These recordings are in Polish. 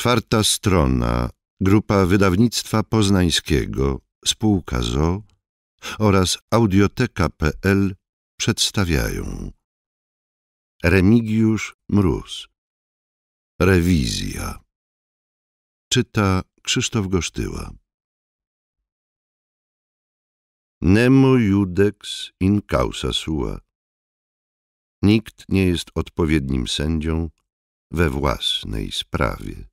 Czwarta strona, grupa wydawnictwa poznańskiego, spółka ZO oraz audioteka.pl przedstawiają Remigiusz Mróz Rewizja Czyta Krzysztof Gosztyła Nemo judex in causa sua Nikt nie jest odpowiednim sędzią we własnej sprawie.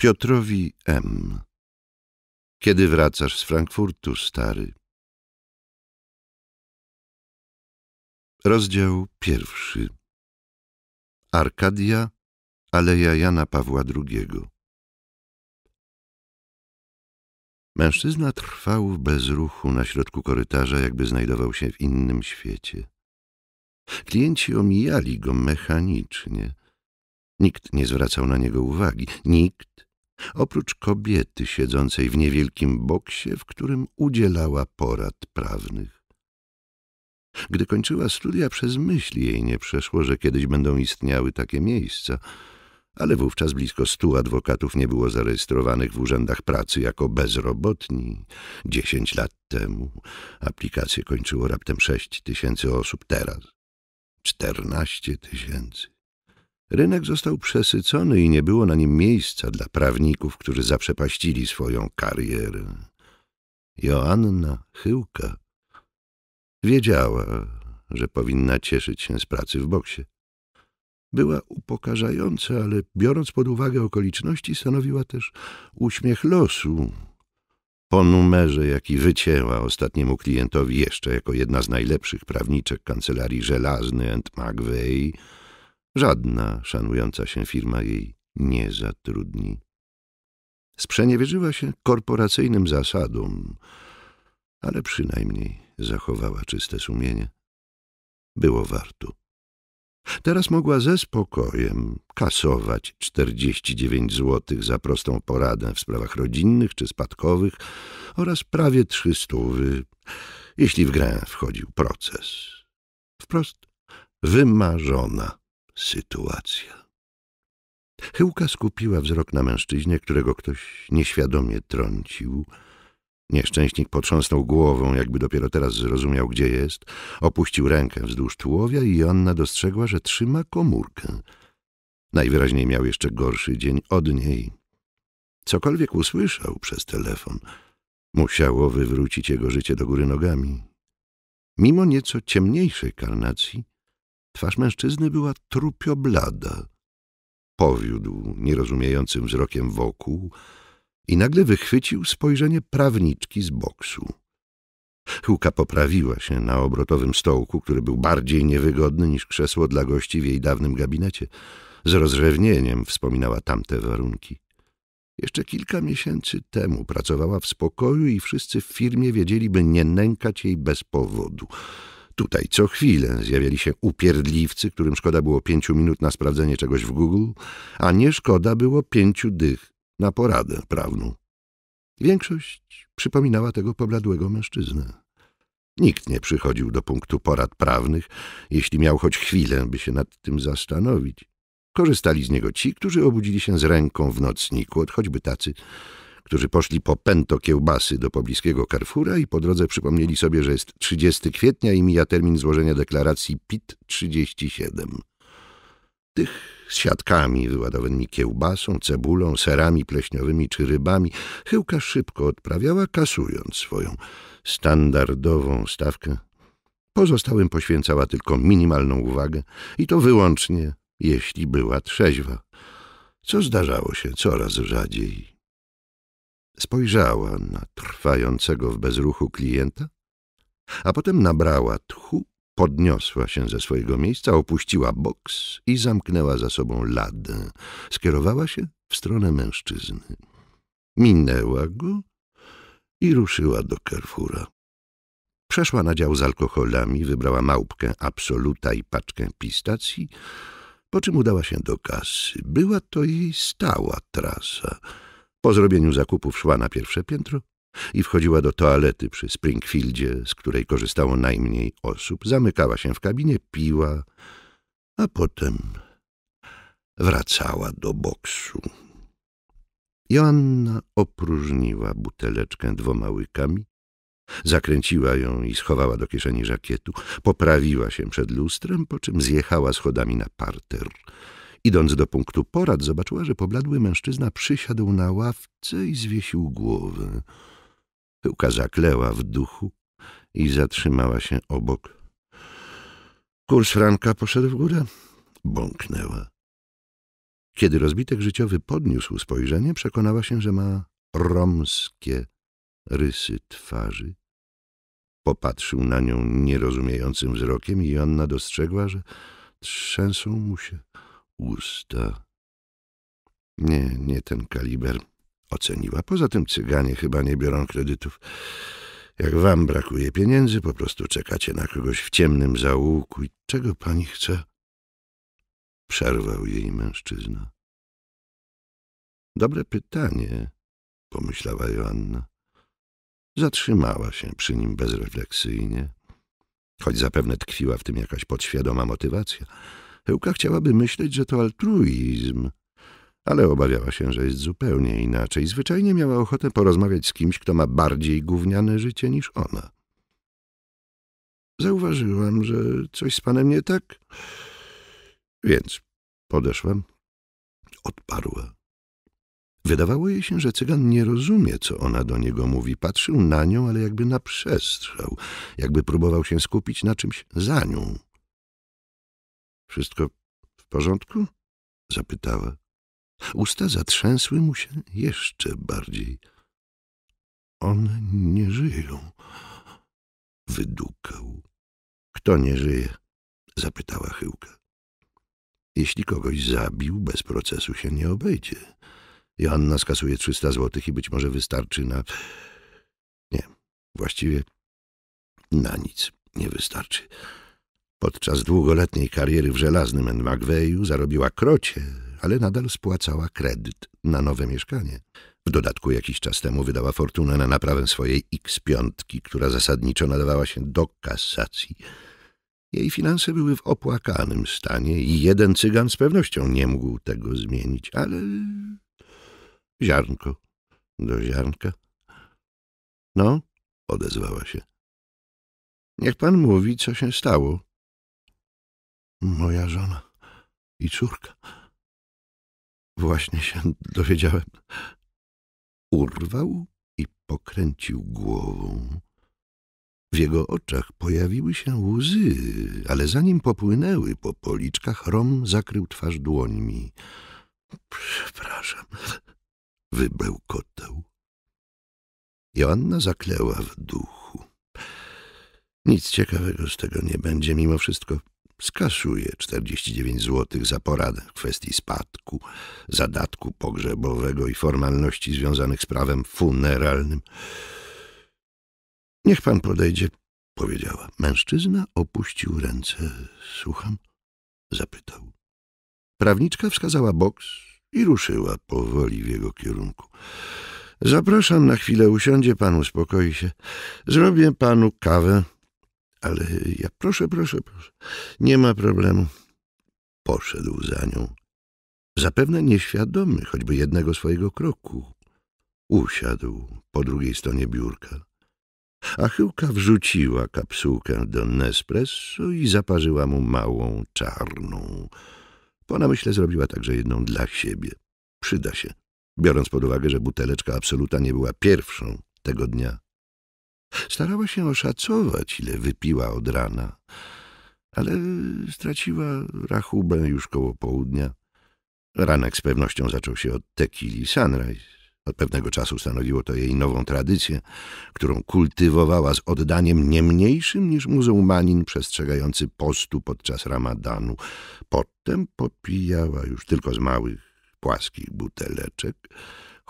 Piotrowi M. Kiedy wracasz z Frankfurtu, stary? Rozdział pierwszy Arkadia, Aleja Jana Pawła II Mężczyzna trwał w bezruchu na środku korytarza, jakby znajdował się w innym świecie. Klienci omijali go mechanicznie. Nikt nie zwracał na niego uwagi, nikt oprócz kobiety siedzącej w niewielkim boksie, w którym udzielała porad prawnych. Gdy kończyła studia, przez myśli jej nie przeszło, że kiedyś będą istniały takie miejsca, ale wówczas blisko stu adwokatów nie było zarejestrowanych w urzędach pracy jako bezrobotni. Dziesięć lat temu aplikacje kończyło raptem sześć tysięcy osób, teraz czternaście tysięcy. Rynek został przesycony i nie było na nim miejsca dla prawników, którzy zaprzepaścili swoją karierę. Joanna Chyłka wiedziała, że powinna cieszyć się z pracy w boksie. Była upokarzająca, ale biorąc pod uwagę okoliczności, stanowiła też uśmiech losu. Po numerze, jaki wycięła ostatniemu klientowi jeszcze jako jedna z najlepszych prawniczek kancelarii Żelazny and McVeigh, Żadna szanująca się firma jej nie zatrudni. Sprzeniewierzyła się korporacyjnym zasadom, ale przynajmniej zachowała czyste sumienie. Było warto. Teraz mogła ze spokojem kasować 49 zł za prostą poradę w sprawach rodzinnych czy spadkowych oraz prawie trzystówy, jeśli w grę wchodził proces. Wprost wymarzona sytuacja. Chyłka skupiła wzrok na mężczyźnie, którego ktoś nieświadomie trącił. Nieszczęśnik potrząsnął głową, jakby dopiero teraz zrozumiał, gdzie jest. Opuścił rękę wzdłuż tułowia i Anna dostrzegła, że trzyma komórkę. Najwyraźniej miał jeszcze gorszy dzień od niej. Cokolwiek usłyszał przez telefon, musiało wywrócić jego życie do góry nogami. Mimo nieco ciemniejszej karnacji, Twarz mężczyzny była trupio blada. Powiódł nierozumiejącym wzrokiem wokół i nagle wychwycił spojrzenie prawniczki z boksu. Huka poprawiła się na obrotowym stołku, który był bardziej niewygodny niż krzesło dla gości w jej dawnym gabinecie. Z rozrzewnieniem wspominała tamte warunki. Jeszcze kilka miesięcy temu pracowała w spokoju i wszyscy w firmie wiedzieliby nie nękać jej bez powodu. Tutaj co chwilę zjawiali się upierdliwcy, którym szkoda było pięciu minut na sprawdzenie czegoś w Google, a nie szkoda było pięciu dych na poradę prawną. Większość przypominała tego pobladłego mężczyznę. Nikt nie przychodził do punktu porad prawnych, jeśli miał choć chwilę, by się nad tym zastanowić. Korzystali z niego ci, którzy obudzili się z ręką w nocniku, choćby tacy, którzy poszli po pęto kiełbasy do pobliskiego Carrefoura i po drodze przypomnieli sobie, że jest 30 kwietnia i mija termin złożenia deklaracji PIT-37. Tych z siatkami wyładowanymi kiełbasą, cebulą, serami pleśniowymi czy rybami chyłka szybko odprawiała, kasując swoją standardową stawkę. Pozostałym poświęcała tylko minimalną uwagę i to wyłącznie, jeśli była trzeźwa, co zdarzało się coraz rzadziej. Spojrzała na trwającego w bezruchu klienta, a potem nabrała tchu, podniosła się ze swojego miejsca, opuściła boks i zamknęła za sobą ladę. Skierowała się w stronę mężczyzny. Minęła go i ruszyła do Carrefoura. Przeszła na dział z alkoholami, wybrała małpkę absoluta i paczkę pistacji, po czym udała się do kasy. Była to jej stała trasa. Po zrobieniu zakupów szła na pierwsze piętro i wchodziła do toalety przy Springfieldzie, z której korzystało najmniej osób, zamykała się w kabinie, piła, a potem wracała do boksu. Joanna opróżniła buteleczkę dwoma łykami, zakręciła ją i schowała do kieszeni żakietu, poprawiła się przed lustrem, po czym zjechała schodami na parter – Idąc do punktu porad, zobaczyła, że pobladły mężczyzna przysiadł na ławce i zwiesił głowę. Pyłka zakleła w duchu i zatrzymała się obok. Kurs franka poszedł w górę. Bąknęła. Kiedy rozbitek życiowy podniósł spojrzenie, przekonała się, że ma romskie rysy twarzy. Popatrzył na nią nierozumiejącym wzrokiem i Anna dostrzegła, że trzęsą mu się usta. Nie, nie ten kaliber oceniła. Poza tym cyganie chyba nie biorą kredytów. Jak wam brakuje pieniędzy, po prostu czekacie na kogoś w ciemnym zaułku. I czego pani chce? Przerwał jej mężczyzna. Dobre pytanie, pomyślała Joanna. Zatrzymała się przy nim bezrefleksyjnie, choć zapewne tkwiła w tym jakaś podświadoma motywacja. Hełka chciałaby myśleć, że to altruizm, ale obawiała się, że jest zupełnie inaczej. Zwyczajnie miała ochotę porozmawiać z kimś, kto ma bardziej gówniane życie niż ona. Zauważyłam, że coś z panem nie tak, więc podeszłam. Odparła. Wydawało jej się, że cygan nie rozumie, co ona do niego mówi. Patrzył na nią, ale jakby na przestrzał, jakby próbował się skupić na czymś za nią. Wszystko w porządku? zapytała. Usta zatrzęsły mu się jeszcze bardziej. One nie żyją, wydukał. Kto nie żyje? zapytała Chyłka. Jeśli kogoś zabił, bez procesu się nie obejdzie. Joanna skasuje 300 złotych i być może wystarczy na... Nie, właściwie na nic nie wystarczy. Podczas długoletniej kariery w żelaznym Enmagweju zarobiła krocie, ale nadal spłacała kredyt na nowe mieszkanie. W dodatku jakiś czas temu wydała fortunę na naprawę swojej X5, która zasadniczo nadawała się do kasacji. Jej finanse były w opłakanym stanie i jeden cygan z pewnością nie mógł tego zmienić, ale ziarnko do ziarnka. No, odezwała się. Niech pan mówi, co się stało moja żona i córka. Właśnie się dowiedziałem. Urwał i pokręcił głową. W jego oczach pojawiły się łzy, ale zanim popłynęły po policzkach, Rom zakrył twarz dłońmi. Przepraszam, wybełkotał. Joanna zakleła w duchu. Nic ciekawego z tego nie będzie mimo wszystko skasuje 49 zł za poradę w kwestii spadku, zadatku pogrzebowego i formalności związanych z prawem funeralnym. Niech pan podejdzie, powiedziała. Mężczyzna opuścił ręce. Słucham? zapytał. Prawniczka wskazała boks i ruszyła powoli w jego kierunku. Zapraszam na chwilę, usiądzie pan, uspokoi się. Zrobię panu kawę ale ja proszę, proszę, proszę. Nie ma problemu. Poszedł za nią. Zapewne nieświadomy choćby jednego swojego kroku. Usiadł po drugiej stronie biurka. Achyłka wrzuciła kapsułkę do Nespresso i zaparzyła mu małą, czarną. Po namyśle zrobiła także jedną dla siebie. Przyda się, biorąc pod uwagę, że buteleczka absoluta nie była pierwszą tego dnia. Starała się oszacować, ile wypiła od rana, ale straciła rachubę już koło południa. Ranek z pewnością zaczął się od tequili sunrise. Od pewnego czasu stanowiło to jej nową tradycję, którą kultywowała z oddaniem nie mniejszym niż muzułmanin przestrzegający postu podczas ramadanu. Potem popijała już tylko z małych, płaskich buteleczek,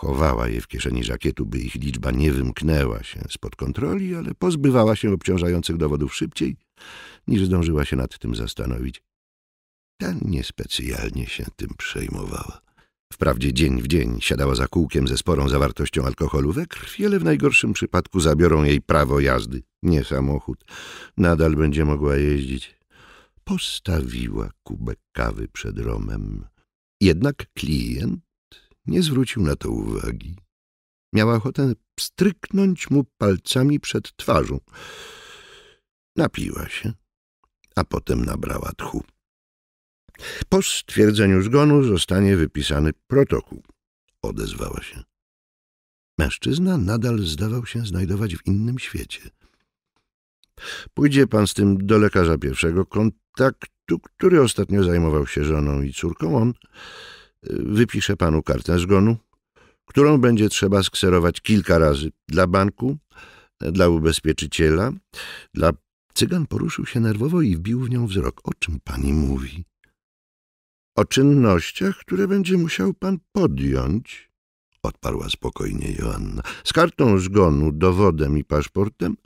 Chowała je w kieszeni żakietu, by ich liczba nie wymknęła się spod kontroli, ale pozbywała się obciążających dowodów szybciej, niż zdążyła się nad tym zastanowić. Ta niespecjalnie się tym przejmowała. Wprawdzie dzień w dzień siadała za kółkiem ze sporą zawartością alkoholu we krwi, ale w najgorszym przypadku zabiorą jej prawo jazdy, nie samochód. Nadal będzie mogła jeździć. Postawiła kubek kawy przed Romem. Jednak klient nie zwrócił na to uwagi. Miała ochotę stryknąć mu palcami przed twarzą. Napiła się, a potem nabrała tchu. Po stwierdzeniu zgonu zostanie wypisany protokół, odezwała się. Mężczyzna nadal zdawał się znajdować w innym świecie. Pójdzie pan z tym do lekarza pierwszego kontaktu, który ostatnio zajmował się żoną i córką. On Wypiszę panu kartę zgonu, którą będzie trzeba skserować kilka razy dla banku, dla ubezpieczyciela, dla... Cygan poruszył się nerwowo i wbił w nią wzrok. O czym pani mówi? O czynnościach, które będzie musiał pan podjąć, odparła spokojnie Joanna. Z kartą zgonu, dowodem i paszportem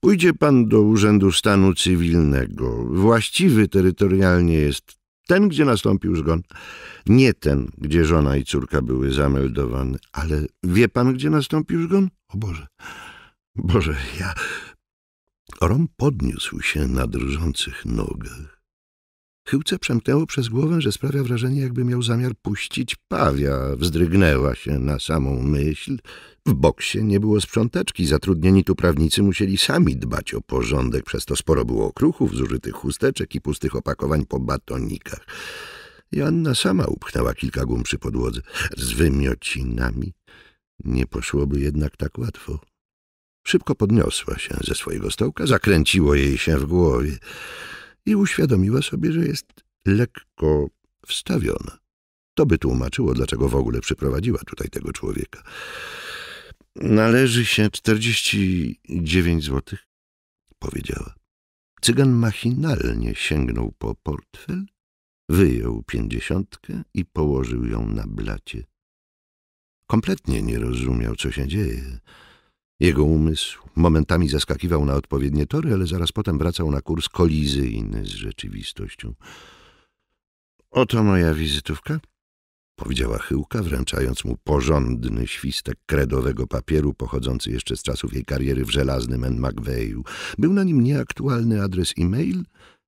pójdzie pan do Urzędu Stanu Cywilnego. Właściwy terytorialnie jest ten, gdzie nastąpił zgon. Nie ten, gdzie żona i córka były zameldowane. Ale wie pan, gdzie nastąpił zgon? O Boże, Boże, ja... Rom podniósł się na drżących nogach Chyłce przemknęło przez głowę, że sprawia wrażenie, jakby miał zamiar puścić pawia. Wzdrygnęła się na samą myśl. W boksie nie było sprząteczki. Zatrudnieni tu prawnicy musieli sami dbać o porządek, przez to sporo było okruchów, zużytych chusteczek i pustych opakowań po batonikach. Joanna sama upchnęła kilka gum przy podłodze z wymiocinami. Nie poszłoby jednak tak łatwo. Szybko podniosła się ze swojego stołka, zakręciło jej się w głowie i uświadomiła sobie, że jest lekko wstawiona. To by tłumaczyło, dlaczego w ogóle przyprowadziła tutaj tego człowieka. Należy się 49 złotych, powiedziała. Cygan machinalnie sięgnął po portfel, wyjął pięćdziesiątkę i położył ją na blacie. Kompletnie nie rozumiał, co się dzieje. Jego umysł momentami zaskakiwał na odpowiednie tory, ale zaraz potem wracał na kurs kolizyjny z rzeczywistością. Oto moja wizytówka, powiedziała chyłka, wręczając mu porządny świstek kredowego papieru pochodzący jeszcze z czasów jej kariery w żelaznym N. McVeighu. Był na nim nieaktualny adres e-mail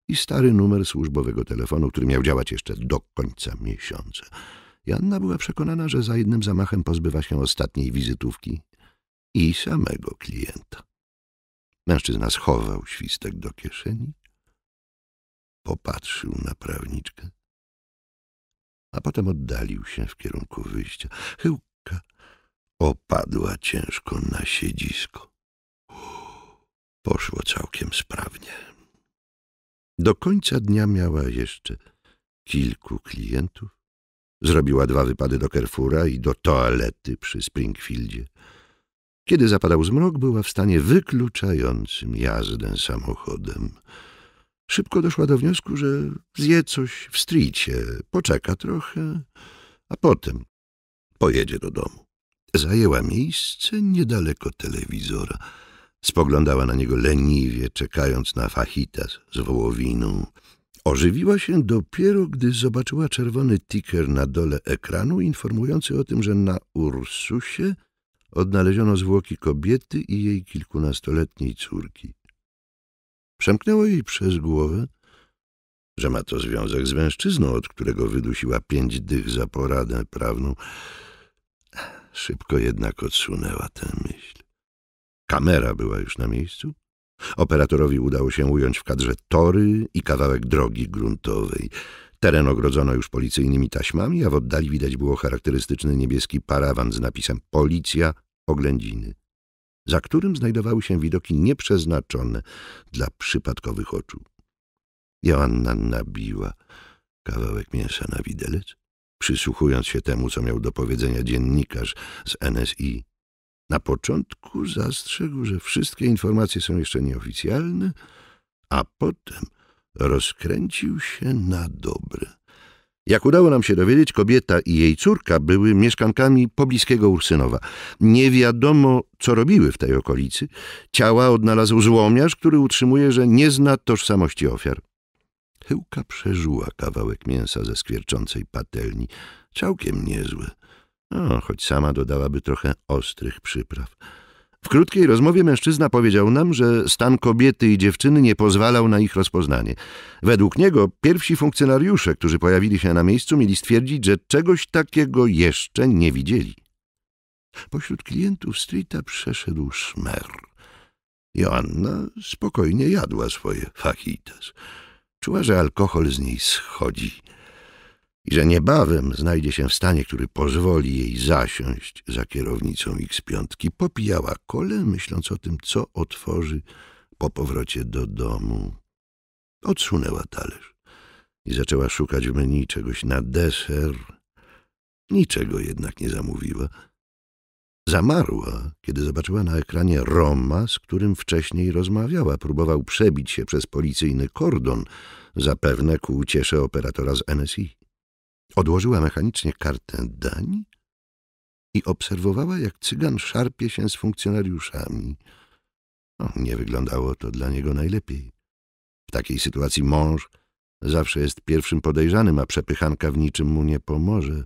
i stary numer służbowego telefonu, który miał działać jeszcze do końca miesiąca. Janna była przekonana, że za jednym zamachem pozbywa się ostatniej wizytówki i samego klienta. Mężczyzna schował świstek do kieszeni, popatrzył na prawniczkę, a potem oddalił się w kierunku wyjścia. Chyłka opadła ciężko na siedzisko. Poszło całkiem sprawnie. Do końca dnia miała jeszcze kilku klientów. Zrobiła dwa wypady do Kerfura i do toalety przy Springfieldzie. Kiedy zapadał zmrok, była w stanie wykluczającym jazdę samochodem. Szybko doszła do wniosku, że zje coś w stricie, poczeka trochę, a potem pojedzie do domu. Zajęła miejsce niedaleko telewizora. Spoglądała na niego leniwie, czekając na fajitas z wołowiną. Ożywiła się dopiero, gdy zobaczyła czerwony ticker na dole ekranu informujący o tym, że na Ursusie odnaleziono zwłoki kobiety i jej kilkunastoletniej córki. Przemknęło jej przez głowę, że ma to związek z mężczyzną, od którego wydusiła pięć dych za poradę prawną. Szybko jednak odsunęła tę myśl. Kamera była już na miejscu. Operatorowi udało się ująć w kadrze tory i kawałek drogi gruntowej. Teren ogrodzono już policyjnymi taśmami, a w oddali widać było charakterystyczny niebieski parawan z napisem Policja oględziny, za którym znajdowały się widoki nieprzeznaczone dla przypadkowych oczu. Joanna nabiła kawałek mięsa na widelec, przysłuchując się temu, co miał do powiedzenia dziennikarz z NSI. Na początku zastrzegł, że wszystkie informacje są jeszcze nieoficjalne, a potem rozkręcił się na dobre. Jak udało nam się dowiedzieć, kobieta i jej córka były mieszkankami pobliskiego Ursynowa. Nie wiadomo, co robiły w tej okolicy. Ciała odnalazł złomiarz, który utrzymuje, że nie zna tożsamości ofiar. Chyłka przeżuła kawałek mięsa ze skwierczącej patelni. Całkiem niezły, No, choć sama dodałaby trochę ostrych przypraw. W krótkiej rozmowie mężczyzna powiedział nam, że stan kobiety i dziewczyny nie pozwalał na ich rozpoznanie. Według niego pierwsi funkcjonariusze, którzy pojawili się na miejscu, mieli stwierdzić, że czegoś takiego jeszcze nie widzieli. Pośród klientów Streeta przeszedł szmer. Joanna spokojnie jadła swoje fajitas. Czuła, że alkohol z niej schodzi i że niebawem znajdzie się w stanie, który pozwoli jej zasiąść za kierownicą x piątki, Popijała kole, myśląc o tym, co otworzy po powrocie do domu. Odsunęła talerz i zaczęła szukać w menu czegoś na deser. Niczego jednak nie zamówiła. Zamarła, kiedy zobaczyła na ekranie Roma, z którym wcześniej rozmawiała. Próbował przebić się przez policyjny kordon, zapewne ku uciesze operatora z NSI. Odłożyła mechanicznie kartę dań i obserwowała, jak cygan szarpie się z funkcjonariuszami. No, nie wyglądało to dla niego najlepiej. W takiej sytuacji mąż zawsze jest pierwszym podejrzanym, a przepychanka w niczym mu nie pomoże.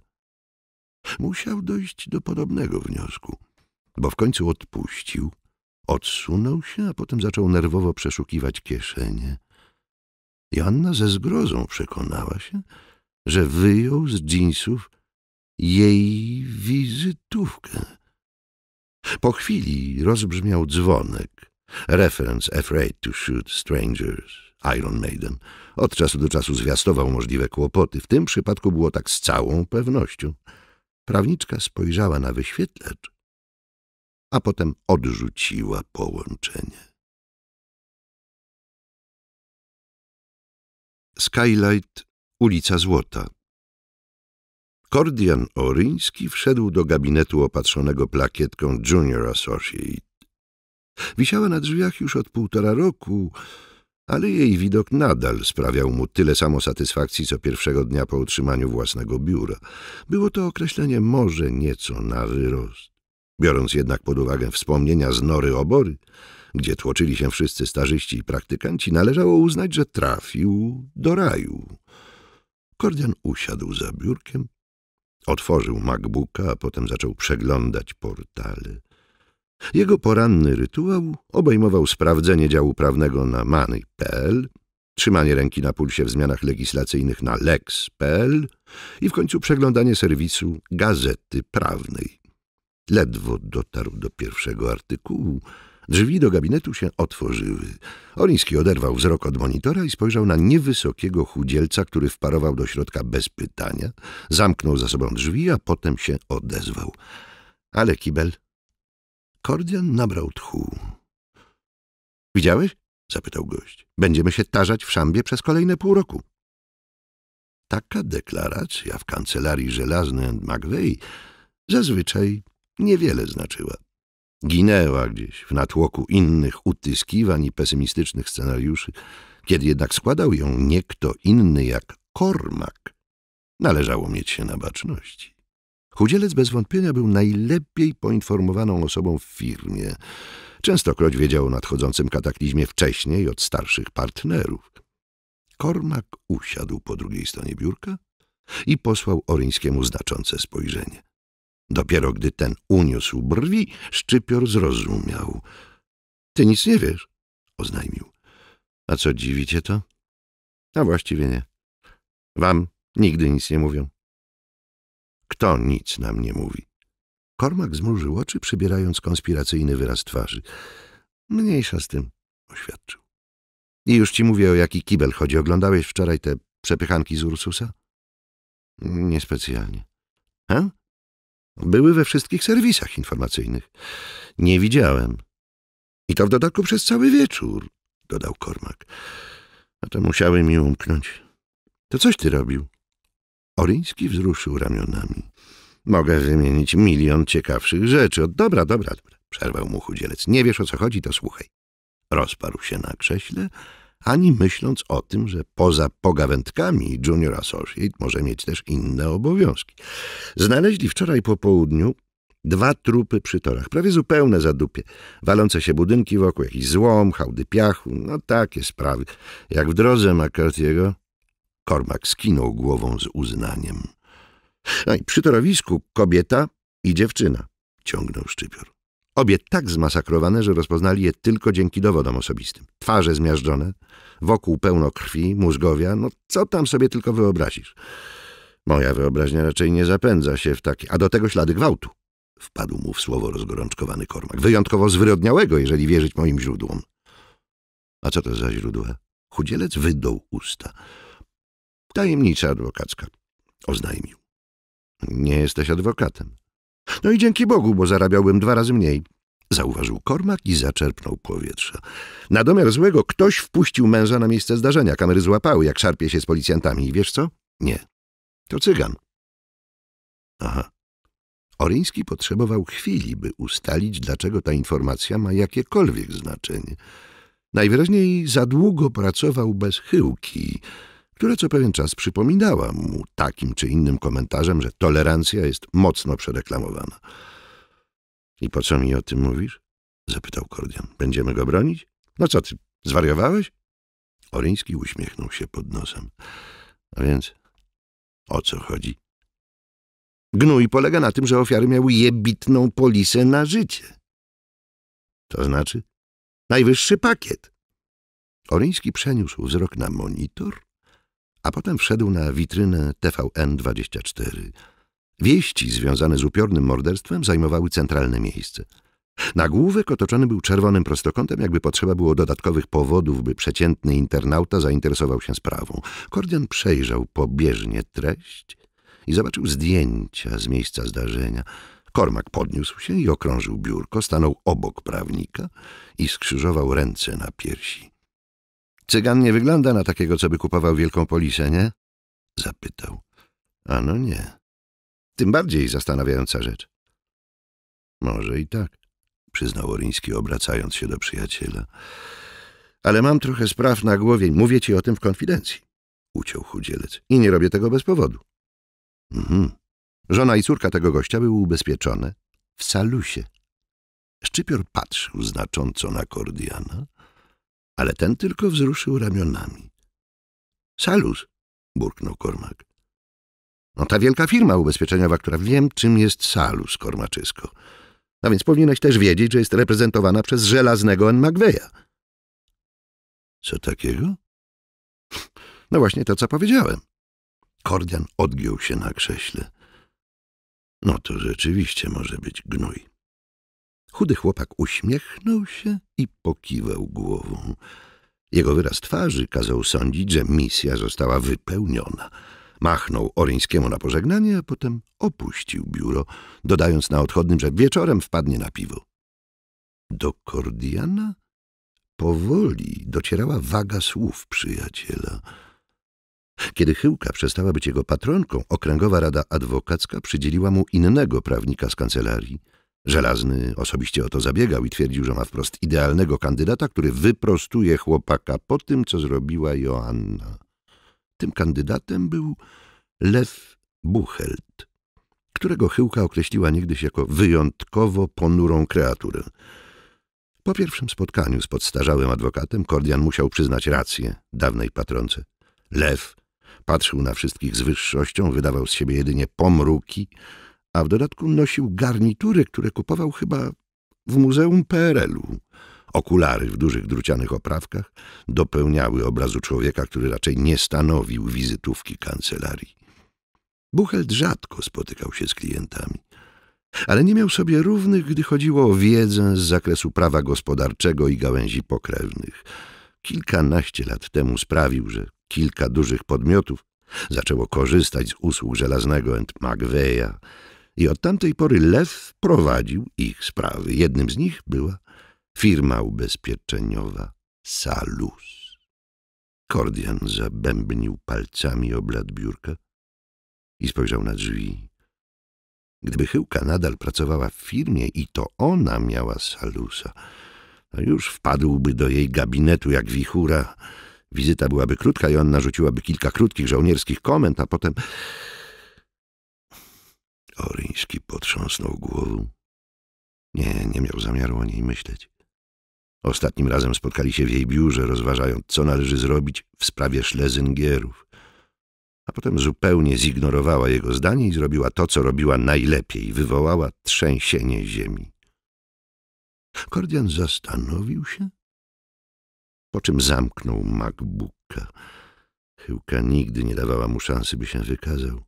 Musiał dojść do podobnego wniosku, bo w końcu odpuścił, odsunął się, a potem zaczął nerwowo przeszukiwać kieszenie. Joanna ze zgrozą przekonała się, że wyjął z dżinsów jej wizytówkę. Po chwili rozbrzmiał dzwonek. Reference Afraid to Shoot Strangers, Iron Maiden, od czasu do czasu zwiastował możliwe kłopoty. W tym przypadku było tak z całą pewnością. Prawniczka spojrzała na wyświetlacz, a potem odrzuciła połączenie. Skylight Ulica Złota. Kordian Oryński wszedł do gabinetu opatrzonego plakietką Junior Associate. Wisiała na drzwiach już od półtora roku, ale jej widok nadal sprawiał mu tyle samo satysfakcji, co pierwszego dnia po utrzymaniu własnego biura. Było to określenie może nieco na wyrost. Biorąc jednak pod uwagę wspomnienia z Nory Obory, gdzie tłoczyli się wszyscy starzyści i praktykanci, należało uznać, że trafił do raju. Kordian usiadł za biurkiem, otworzył MacBooka, a potem zaczął przeglądać portale. Jego poranny rytuał obejmował sprawdzenie działu prawnego na many.pl, trzymanie ręki na pulsie w zmianach legislacyjnych na lex.pl i w końcu przeglądanie serwisu Gazety Prawnej. Ledwo dotarł do pierwszego artykułu, Drzwi do gabinetu się otworzyły. Oliński oderwał wzrok od monitora i spojrzał na niewysokiego chudzielca, który wparował do środka bez pytania, zamknął za sobą drzwi, a potem się odezwał. Ale kibel. Kordian nabrał tchu. Widziałeś? zapytał gość. Będziemy się tarzać w szambie przez kolejne pół roku. Taka deklaracja w kancelarii żelaznej McVeigh zazwyczaj niewiele znaczyła. Ginęła gdzieś w natłoku innych utyskiwań i pesymistycznych scenariuszy, kiedy jednak składał ją nie kto inny jak Kormak, należało mieć się na baczności. Chudzielec bez wątpienia był najlepiej poinformowaną osobą w firmie. Częstokroć wiedział o nadchodzącym kataklizmie wcześniej od starszych partnerów. Kormak usiadł po drugiej stronie biurka i posłał Oryńskiemu znaczące spojrzenie. Dopiero gdy ten uniósł brwi, Szczypior zrozumiał. — Ty nic nie wiesz — oznajmił. — A co, dziwi cię to? — A właściwie nie. Wam nigdy nic nie mówią. — Kto nic nam nie mówi? Kormak zmrużył oczy, przybierając konspiracyjny wyraz twarzy. — Mniejsza z tym — oświadczył. — I już ci mówię, o jaki kibel chodzi. Oglądałeś wczoraj te przepychanki z Ursusa? — Niespecjalnie. — He? Były we wszystkich serwisach informacyjnych. Nie widziałem. I to w dodatku przez cały wieczór, dodał Kormak. A to musiały mi umknąć. To coś ty robił? Oryński wzruszył ramionami. Mogę wymienić milion ciekawszych rzeczy. O, dobra, dobra, dobra, przerwał mu chudzielec. Nie wiesz o co chodzi, to słuchaj. Rozparł się na krześle ani myśląc o tym, że poza pogawędkami junior associate może mieć też inne obowiązki. Znaleźli wczoraj po południu Dwa trupy przy torach, prawie zupełne zadupie, walące się budynki wokół, jakiś złom, hałdy piachu, no takie sprawy. Jak w drodze McCarthy'ego, Kormak skinął głową z uznaniem. No i przy torowisku kobieta i dziewczyna, ciągnął szczypior. Obie tak zmasakrowane, że rozpoznali je tylko dzięki dowodom osobistym. Twarze zmiażdżone, wokół pełno krwi, mózgowia, no co tam sobie tylko wyobrazisz. Moja wyobraźnia raczej nie zapędza się w takie, a do tego ślady gwałtu. Wpadł mu w słowo rozgorączkowany kormak. Wyjątkowo zwyrodniałego, jeżeli wierzyć moim źródłom. A co to za źródła? Chudzielec wydął usta. Tajemnicza adwokacka, oznajmił. Nie jesteś adwokatem. No i dzięki Bogu, bo zarabiałbym dwa razy mniej. Zauważył Kormak i zaczerpnął powietrza. Na domiar złego ktoś wpuścił męża na miejsce zdarzenia. Kamery złapały, jak szarpie się z policjantami. I wiesz co? Nie. To cygan. Aha. Oryński potrzebował chwili, by ustalić, dlaczego ta informacja ma jakiekolwiek znaczenie. Najwyraźniej za długo pracował bez chyłki która co pewien czas przypominała mu takim czy innym komentarzem, że tolerancja jest mocno przereklamowana. I po co mi o tym mówisz? zapytał Kordian. Będziemy go bronić? No co ty, zwariowałeś? Oryński uśmiechnął się pod nosem. A więc o co chodzi? Gnój polega na tym, że ofiary miały jebitną polisę na życie. To znaczy najwyższy pakiet. Oryński przeniósł wzrok na monitor a potem wszedł na witrynę TVN24. Wieści związane z upiornym morderstwem zajmowały centralne miejsce. Nagłówek otoczony był czerwonym prostokątem, jakby potrzeba było dodatkowych powodów, by przeciętny internauta zainteresował się sprawą. Kordian przejrzał pobieżnie treść i zobaczył zdjęcia z miejsca zdarzenia. Kormak podniósł się i okrążył biurko, stanął obok prawnika i skrzyżował ręce na piersi. Cygan nie wygląda na takiego, co by kupował wielką polisę, nie? Zapytał. Ano nie. Tym bardziej zastanawiająca rzecz. Może i tak, przyznał Oryński, obracając się do przyjaciela. Ale mam trochę spraw na głowie. Mówię ci o tym w konfidencji, uciął chudzielec. I nie robię tego bez powodu. Mhm. Żona i córka tego gościa były ubezpieczone w salusie. Szczypior patrzył znacząco na Kordiana, ale ten tylko wzruszył ramionami. Salus, burknął Kormak. No ta wielka firma ubezpieczeniowa, która wiem, czym jest Salus, Kormaczysko. A no więc powinieneś też wiedzieć, że jest reprezentowana przez żelaznego N. McVeya. Co takiego? No właśnie to, co powiedziałem. Kordian odgiął się na krześle. No to rzeczywiście może być gnój. Chudy chłopak uśmiechnął się i pokiwał głową. Jego wyraz twarzy kazał sądzić, że misja została wypełniona. Machnął Oryńskiemu na pożegnanie, a potem opuścił biuro, dodając na odchodnym, że wieczorem wpadnie na piwo. Do Kordiana powoli docierała waga słów przyjaciela. Kiedy Chyłka przestała być jego patronką, Okręgowa Rada Adwokacka przydzieliła mu innego prawnika z kancelarii – Żelazny osobiście o to zabiegał i twierdził, że ma wprost idealnego kandydata, który wyprostuje chłopaka po tym, co zrobiła Joanna. Tym kandydatem był Lew Buchelt, którego Chyłka określiła niegdyś jako wyjątkowo ponurą kreaturę. Po pierwszym spotkaniu z podstarzałym adwokatem Kordian musiał przyznać rację dawnej patronce. Lew patrzył na wszystkich z wyższością, wydawał z siebie jedynie pomruki, a w dodatku nosił garnitury, które kupował chyba w Muzeum PRL-u. Okulary w dużych drucianych oprawkach dopełniały obrazu człowieka, który raczej nie stanowił wizytówki kancelarii. Buchelt rzadko spotykał się z klientami, ale nie miał sobie równych, gdy chodziło o wiedzę z zakresu prawa gospodarczego i gałęzi pokrewnych. Kilkanaście lat temu sprawił, że kilka dużych podmiotów zaczęło korzystać z usług żelaznego Entmagweja. I od tamtej pory Lew prowadził ich sprawy. Jednym z nich była firma ubezpieczeniowa Salus. Kordian zabębnił palcami oblad biurka i spojrzał na drzwi. Gdyby Chyłka nadal pracowała w firmie i to ona miała Salusa, no już wpadłby do jej gabinetu jak wichura. Wizyta byłaby krótka i on narzuciłaby kilka krótkich żołnierskich komend, a potem Oryński potrząsnął głową. Nie, nie miał zamiaru o niej myśleć. Ostatnim razem spotkali się w jej biurze, rozważając, co należy zrobić w sprawie Szlezyngierów. A potem zupełnie zignorowała jego zdanie i zrobiła to, co robiła najlepiej. Wywołała trzęsienie ziemi. Kordian zastanowił się, po czym zamknął MacBooka. Chyłka nigdy nie dawała mu szansy, by się wykazał.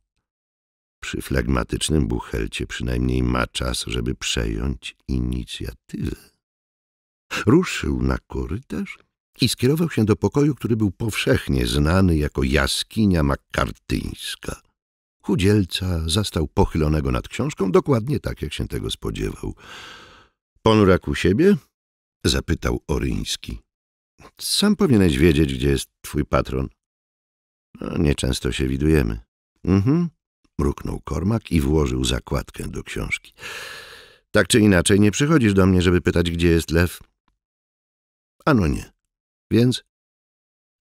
Przy flegmatycznym Buchelcie przynajmniej ma czas, żeby przejąć inicjatywę. Ruszył na korytarz i skierował się do pokoju, który był powszechnie znany jako jaskinia makartyńska. Chudzielca zastał pochylonego nad książką, dokładnie tak, jak się tego spodziewał. — Ponurak u siebie? — zapytał Oryński. — Sam powinieneś wiedzieć, gdzie jest twój patron. No, — Nieczęsto się widujemy. — Mhm mruknął Kormak i włożył zakładkę do książki. Tak czy inaczej, nie przychodzisz do mnie, żeby pytać, gdzie jest lew? Ano nie. Więc?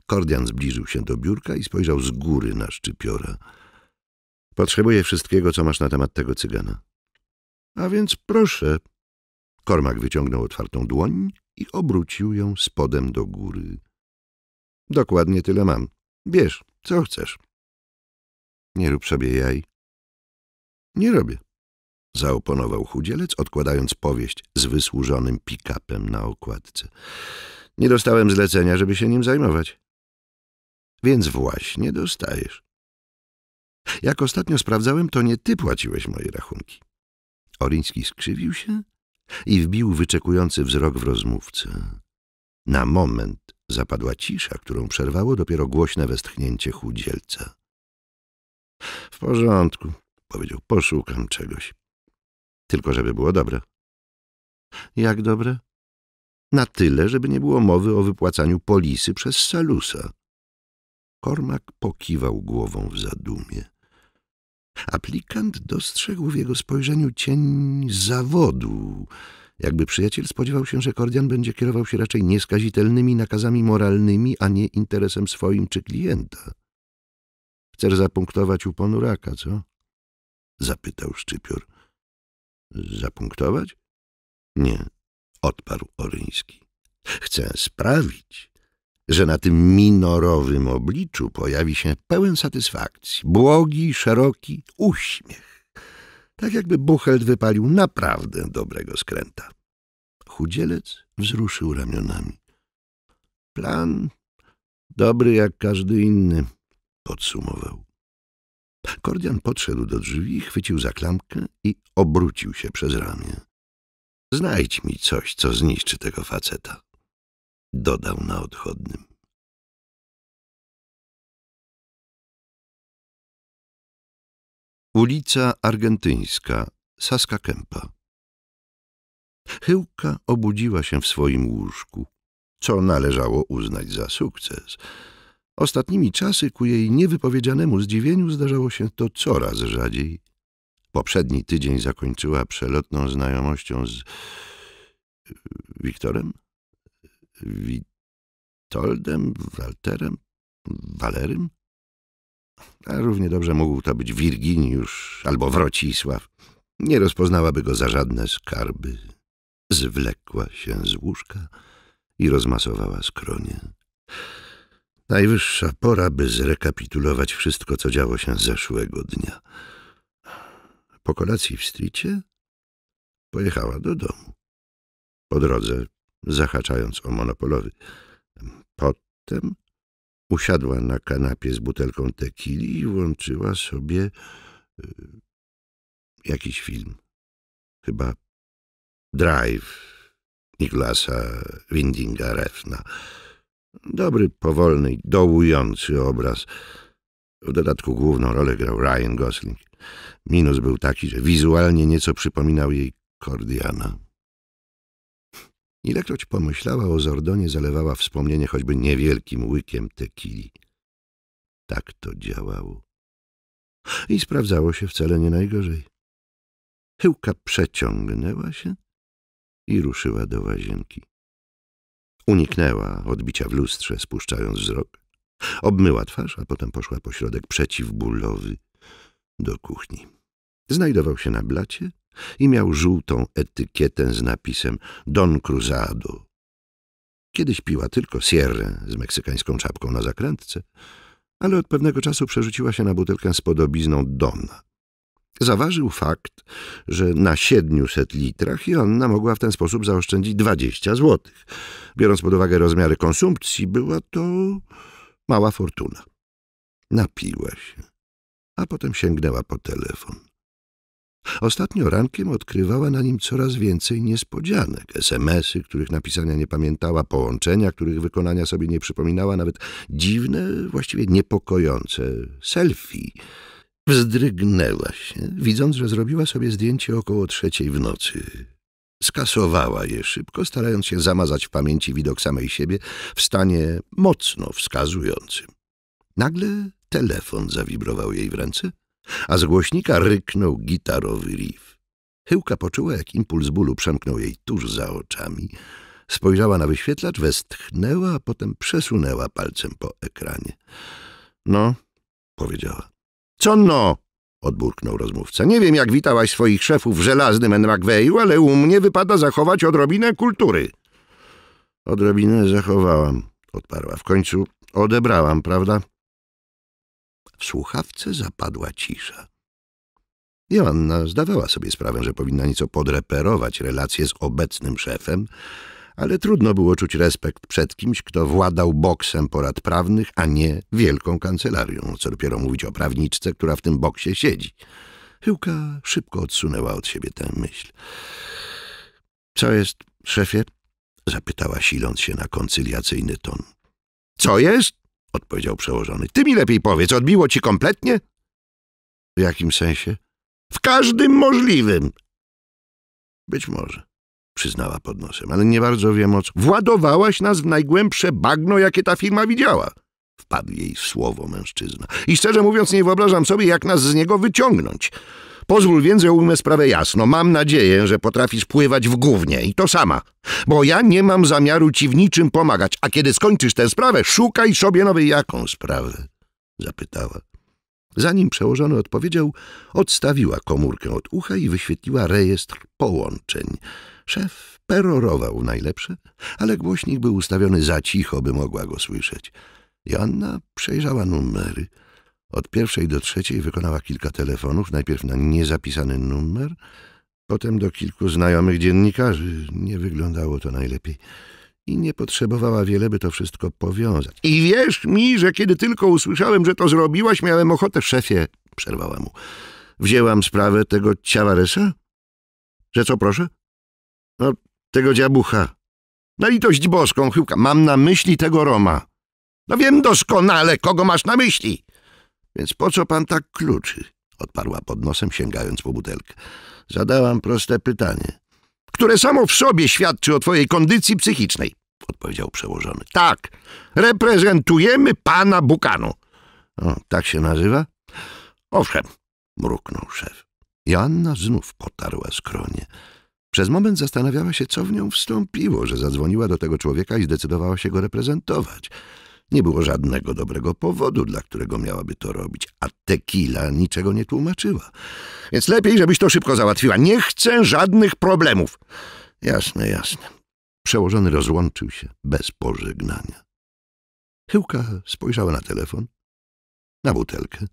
Kordian zbliżył się do biurka i spojrzał z góry na szczypiora. Potrzebuję wszystkiego, co masz na temat tego cygana. A więc proszę. Kormak wyciągnął otwartą dłoń i obrócił ją spodem do góry. Dokładnie tyle mam. Bierz, co chcesz. Nie rób sobie jaj, nie robię, zaoponował chudzielec, odkładając powieść z wysłużonym pikapem na okładce. Nie dostałem zlecenia, żeby się nim zajmować. Więc właśnie dostajesz. Jak ostatnio sprawdzałem, to nie ty płaciłeś moje rachunki. Oriński skrzywił się i wbił wyczekujący wzrok w rozmówcę. Na moment zapadła cisza, którą przerwało dopiero głośne westchnięcie chudzielca. W porządku, Powiedział, poszukam czegoś. Tylko żeby było dobre. Jak dobre? Na tyle, żeby nie było mowy o wypłacaniu polisy przez Salusa. Kormak pokiwał głową w zadumie. Aplikant dostrzegł w jego spojrzeniu cień zawodu, jakby przyjaciel spodziewał się, że Kordian będzie kierował się raczej nieskazitelnymi nakazami moralnymi, a nie interesem swoim czy klienta. Chcesz zapunktować u ponuraka, co? zapytał Szczypior. Zapunktować? Nie, odparł Oryński. Chcę sprawić, że na tym minorowym obliczu pojawi się pełen satysfakcji, błogi, szeroki uśmiech. Tak jakby Buchelt wypalił naprawdę dobrego skręta. Chudzielec wzruszył ramionami. Plan dobry jak każdy inny, podsumował. Kordian podszedł do drzwi, chwycił za klamkę i obrócił się przez ramię. Znajdź mi coś, co zniszczy tego faceta. Dodał na odchodnym. Ulica Argentyńska, Saska Kępa. Chyłka obudziła się w swoim łóżku, co należało uznać za sukces – Ostatnimi czasy ku jej niewypowiedzianemu zdziwieniu zdarzało się to coraz rzadziej. Poprzedni tydzień zakończyła przelotną znajomością z yy, Wiktorem? Witoldem? Walterem? Walerym? A równie dobrze mógł to być Wirginiusz albo Wrocisław. Nie rozpoznałaby go za żadne skarby. Zwlekła się z łóżka i rozmasowała skronie. Najwyższa pora, by zrekapitulować wszystko, co działo się zeszłego dnia. Po kolacji w stricie pojechała do domu. Po drodze, zahaczając o monopolowy. Potem usiadła na kanapie z butelką tekili i włączyła sobie y, jakiś film. Chyba Drive Niklasa Windinga Refna. Dobry, powolny, dołujący obraz. W dodatku główną rolę grał Ryan Gosling. Minus był taki, że wizualnie nieco przypominał jej Kordiana. Ilekroć pomyślała o Zordonie, zalewała wspomnienie choćby niewielkim łykiem tekili. Tak to działało. I sprawdzało się wcale nie najgorzej. Chyłka przeciągnęła się i ruszyła do łazienki. Uniknęła odbicia w lustrze, spuszczając wzrok. Obmyła twarz, a potem poszła po środek przeciwbólowy do kuchni. Znajdował się na blacie i miał żółtą etykietę z napisem Don Cruzado. Kiedyś piła tylko sierrę z meksykańską czapką na zakrętce, ale od pewnego czasu przerzuciła się na butelkę z podobizną Dona. Zaważył fakt, że na 700 litrach Joanna mogła w ten sposób zaoszczędzić 20 zł. Biorąc pod uwagę rozmiary konsumpcji, była to mała fortuna. Napiła się, a potem sięgnęła po telefon. Ostatnio rankiem odkrywała na nim coraz więcej niespodzianek. SMSy, których napisania nie pamiętała, połączenia, których wykonania sobie nie przypominała, nawet dziwne, właściwie niepokojące selfie – Wzdrygnęła się, widząc, że zrobiła sobie zdjęcie około trzeciej w nocy. Skasowała je szybko, starając się zamazać w pamięci widok samej siebie w stanie mocno wskazującym. Nagle telefon zawibrował jej w ręce, a z głośnika ryknął gitarowy riff. Chyłka poczuła, jak impuls bólu przemknął jej tuż za oczami. Spojrzała na wyświetlacz, westchnęła, a potem przesunęła palcem po ekranie. No, powiedziała. Co no? odburknął rozmówca. Nie wiem, jak witałaś swoich szefów w żelaznym Enragweju, ale u mnie wypada zachować odrobinę kultury. Odrobinę zachowałam, odparła. W końcu odebrałam, prawda? W słuchawce zapadła cisza. Joanna zdawała sobie sprawę, że powinna nieco podreperować relacje z obecnym szefem, ale trudno było czuć respekt przed kimś, kto władał boksem porad prawnych, a nie wielką kancelarią, co dopiero mówić o prawniczce, która w tym boksie siedzi. Chyłka szybko odsunęła od siebie tę myśl. Co jest, szefie? zapytała siląc się na koncyliacyjny ton. Co jest? odpowiedział przełożony. Ty mi lepiej powiedz, odbiło ci kompletnie? W jakim sensie? W każdym możliwym. Być może przyznała pod nosem, ale nie bardzo wiem o co. Władowałaś nas w najgłębsze bagno, jakie ta firma widziała. Wpadł jej w słowo mężczyzna. I szczerze mówiąc, nie wyobrażam sobie, jak nas z niego wyciągnąć. Pozwól więc, że ujmę sprawę jasno. Mam nadzieję, że potrafisz pływać w gównie i to sama. Bo ja nie mam zamiaru ci w niczym pomagać, a kiedy skończysz tę sprawę, szukaj sobie nowej jaką sprawę? Zapytała. Zanim przełożony odpowiedział, odstawiła komórkę od ucha i wyświetliła rejestr połączeń. Szef perorował najlepsze, ale głośnik był ustawiony za cicho, by mogła go słyszeć. Joanna przejrzała numery. Od pierwszej do trzeciej wykonała kilka telefonów, najpierw na niezapisany numer, potem do kilku znajomych dziennikarzy. Nie wyglądało to najlepiej. I nie potrzebowała wiele, by to wszystko powiązać. I wierz mi, że kiedy tylko usłyszałem, że to zrobiłaś, miałem ochotę, szefie, przerwała mu. Wzięłam sprawę tego ciawaresa? Że co, proszę? No, tego dziabucha. Na litość boską, chyłka, mam na myśli tego Roma. No wiem doskonale, kogo masz na myśli. Więc po co pan tak kluczy? Odparła pod nosem, sięgając po butelkę. Zadałam proste pytanie. Które samo w sobie świadczy o twojej kondycji psychicznej, odpowiedział przełożony. Tak, reprezentujemy pana Bukanu. O, tak się nazywa? Owszem, mruknął szef. Joanna znów potarła skronie. Przez moment zastanawiała się, co w nią wstąpiło, że zadzwoniła do tego człowieka i zdecydowała się go reprezentować. Nie było żadnego dobrego powodu, dla którego miałaby to robić, a tequila niczego nie tłumaczyła. Więc lepiej, żebyś to szybko załatwiła. Nie chcę żadnych problemów. Jasne, jasne. Przełożony rozłączył się bez pożegnania. Chyłka spojrzała na telefon, na butelkę,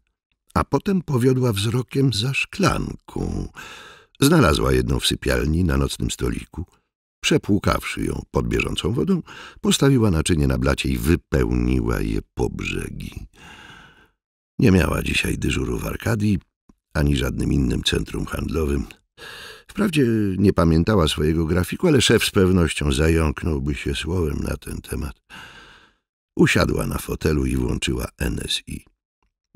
a potem powiodła wzrokiem za szklanką. Znalazła jedną w sypialni na nocnym stoliku. Przepłukawszy ją pod bieżącą wodą, postawiła naczynie na blacie i wypełniła je po brzegi. Nie miała dzisiaj dyżuru w Arkadii ani żadnym innym centrum handlowym. Wprawdzie nie pamiętała swojego grafiku, ale szef z pewnością zająknąłby się słowem na ten temat. Usiadła na fotelu i włączyła NSI.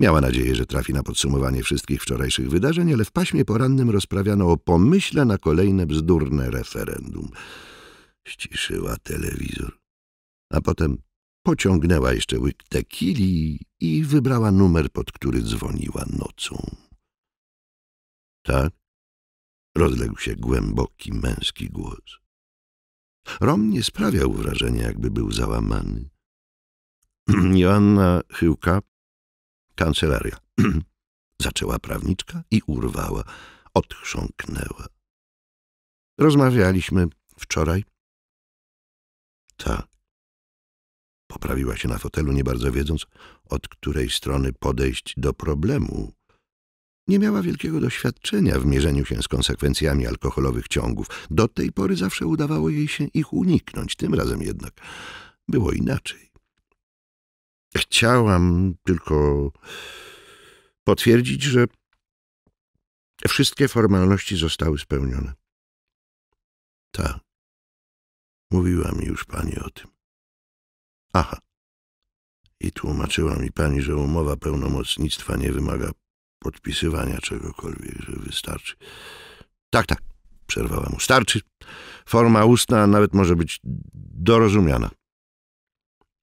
Miała nadzieję, że trafi na podsumowanie wszystkich wczorajszych wydarzeń, ale w paśmie porannym rozprawiano o pomyśle na kolejne bzdurne referendum. Ściszyła telewizor. A potem pociągnęła jeszcze łyk tekili i wybrała numer, pod który dzwoniła nocą. Tak? Rozległ się głęboki męski głos. Rom nie sprawiał wrażenia, jakby był załamany. Joanna Chyłka kancelaria. Zaczęła prawniczka i urwała. Odchrząknęła. Rozmawialiśmy wczoraj. Tak. Poprawiła się na fotelu, nie bardzo wiedząc, od której strony podejść do problemu. Nie miała wielkiego doświadczenia w mierzeniu się z konsekwencjami alkoholowych ciągów. Do tej pory zawsze udawało jej się ich uniknąć, tym razem jednak było inaczej. Chciałam tylko potwierdzić, że wszystkie formalności zostały spełnione. Tak. Mówiła mi już pani o tym. Aha. I tłumaczyła mi pani, że umowa pełnomocnictwa nie wymaga podpisywania czegokolwiek, że wystarczy. Tak, tak, przerwała mu. Starczy. Forma ustna nawet może być dorozumiana.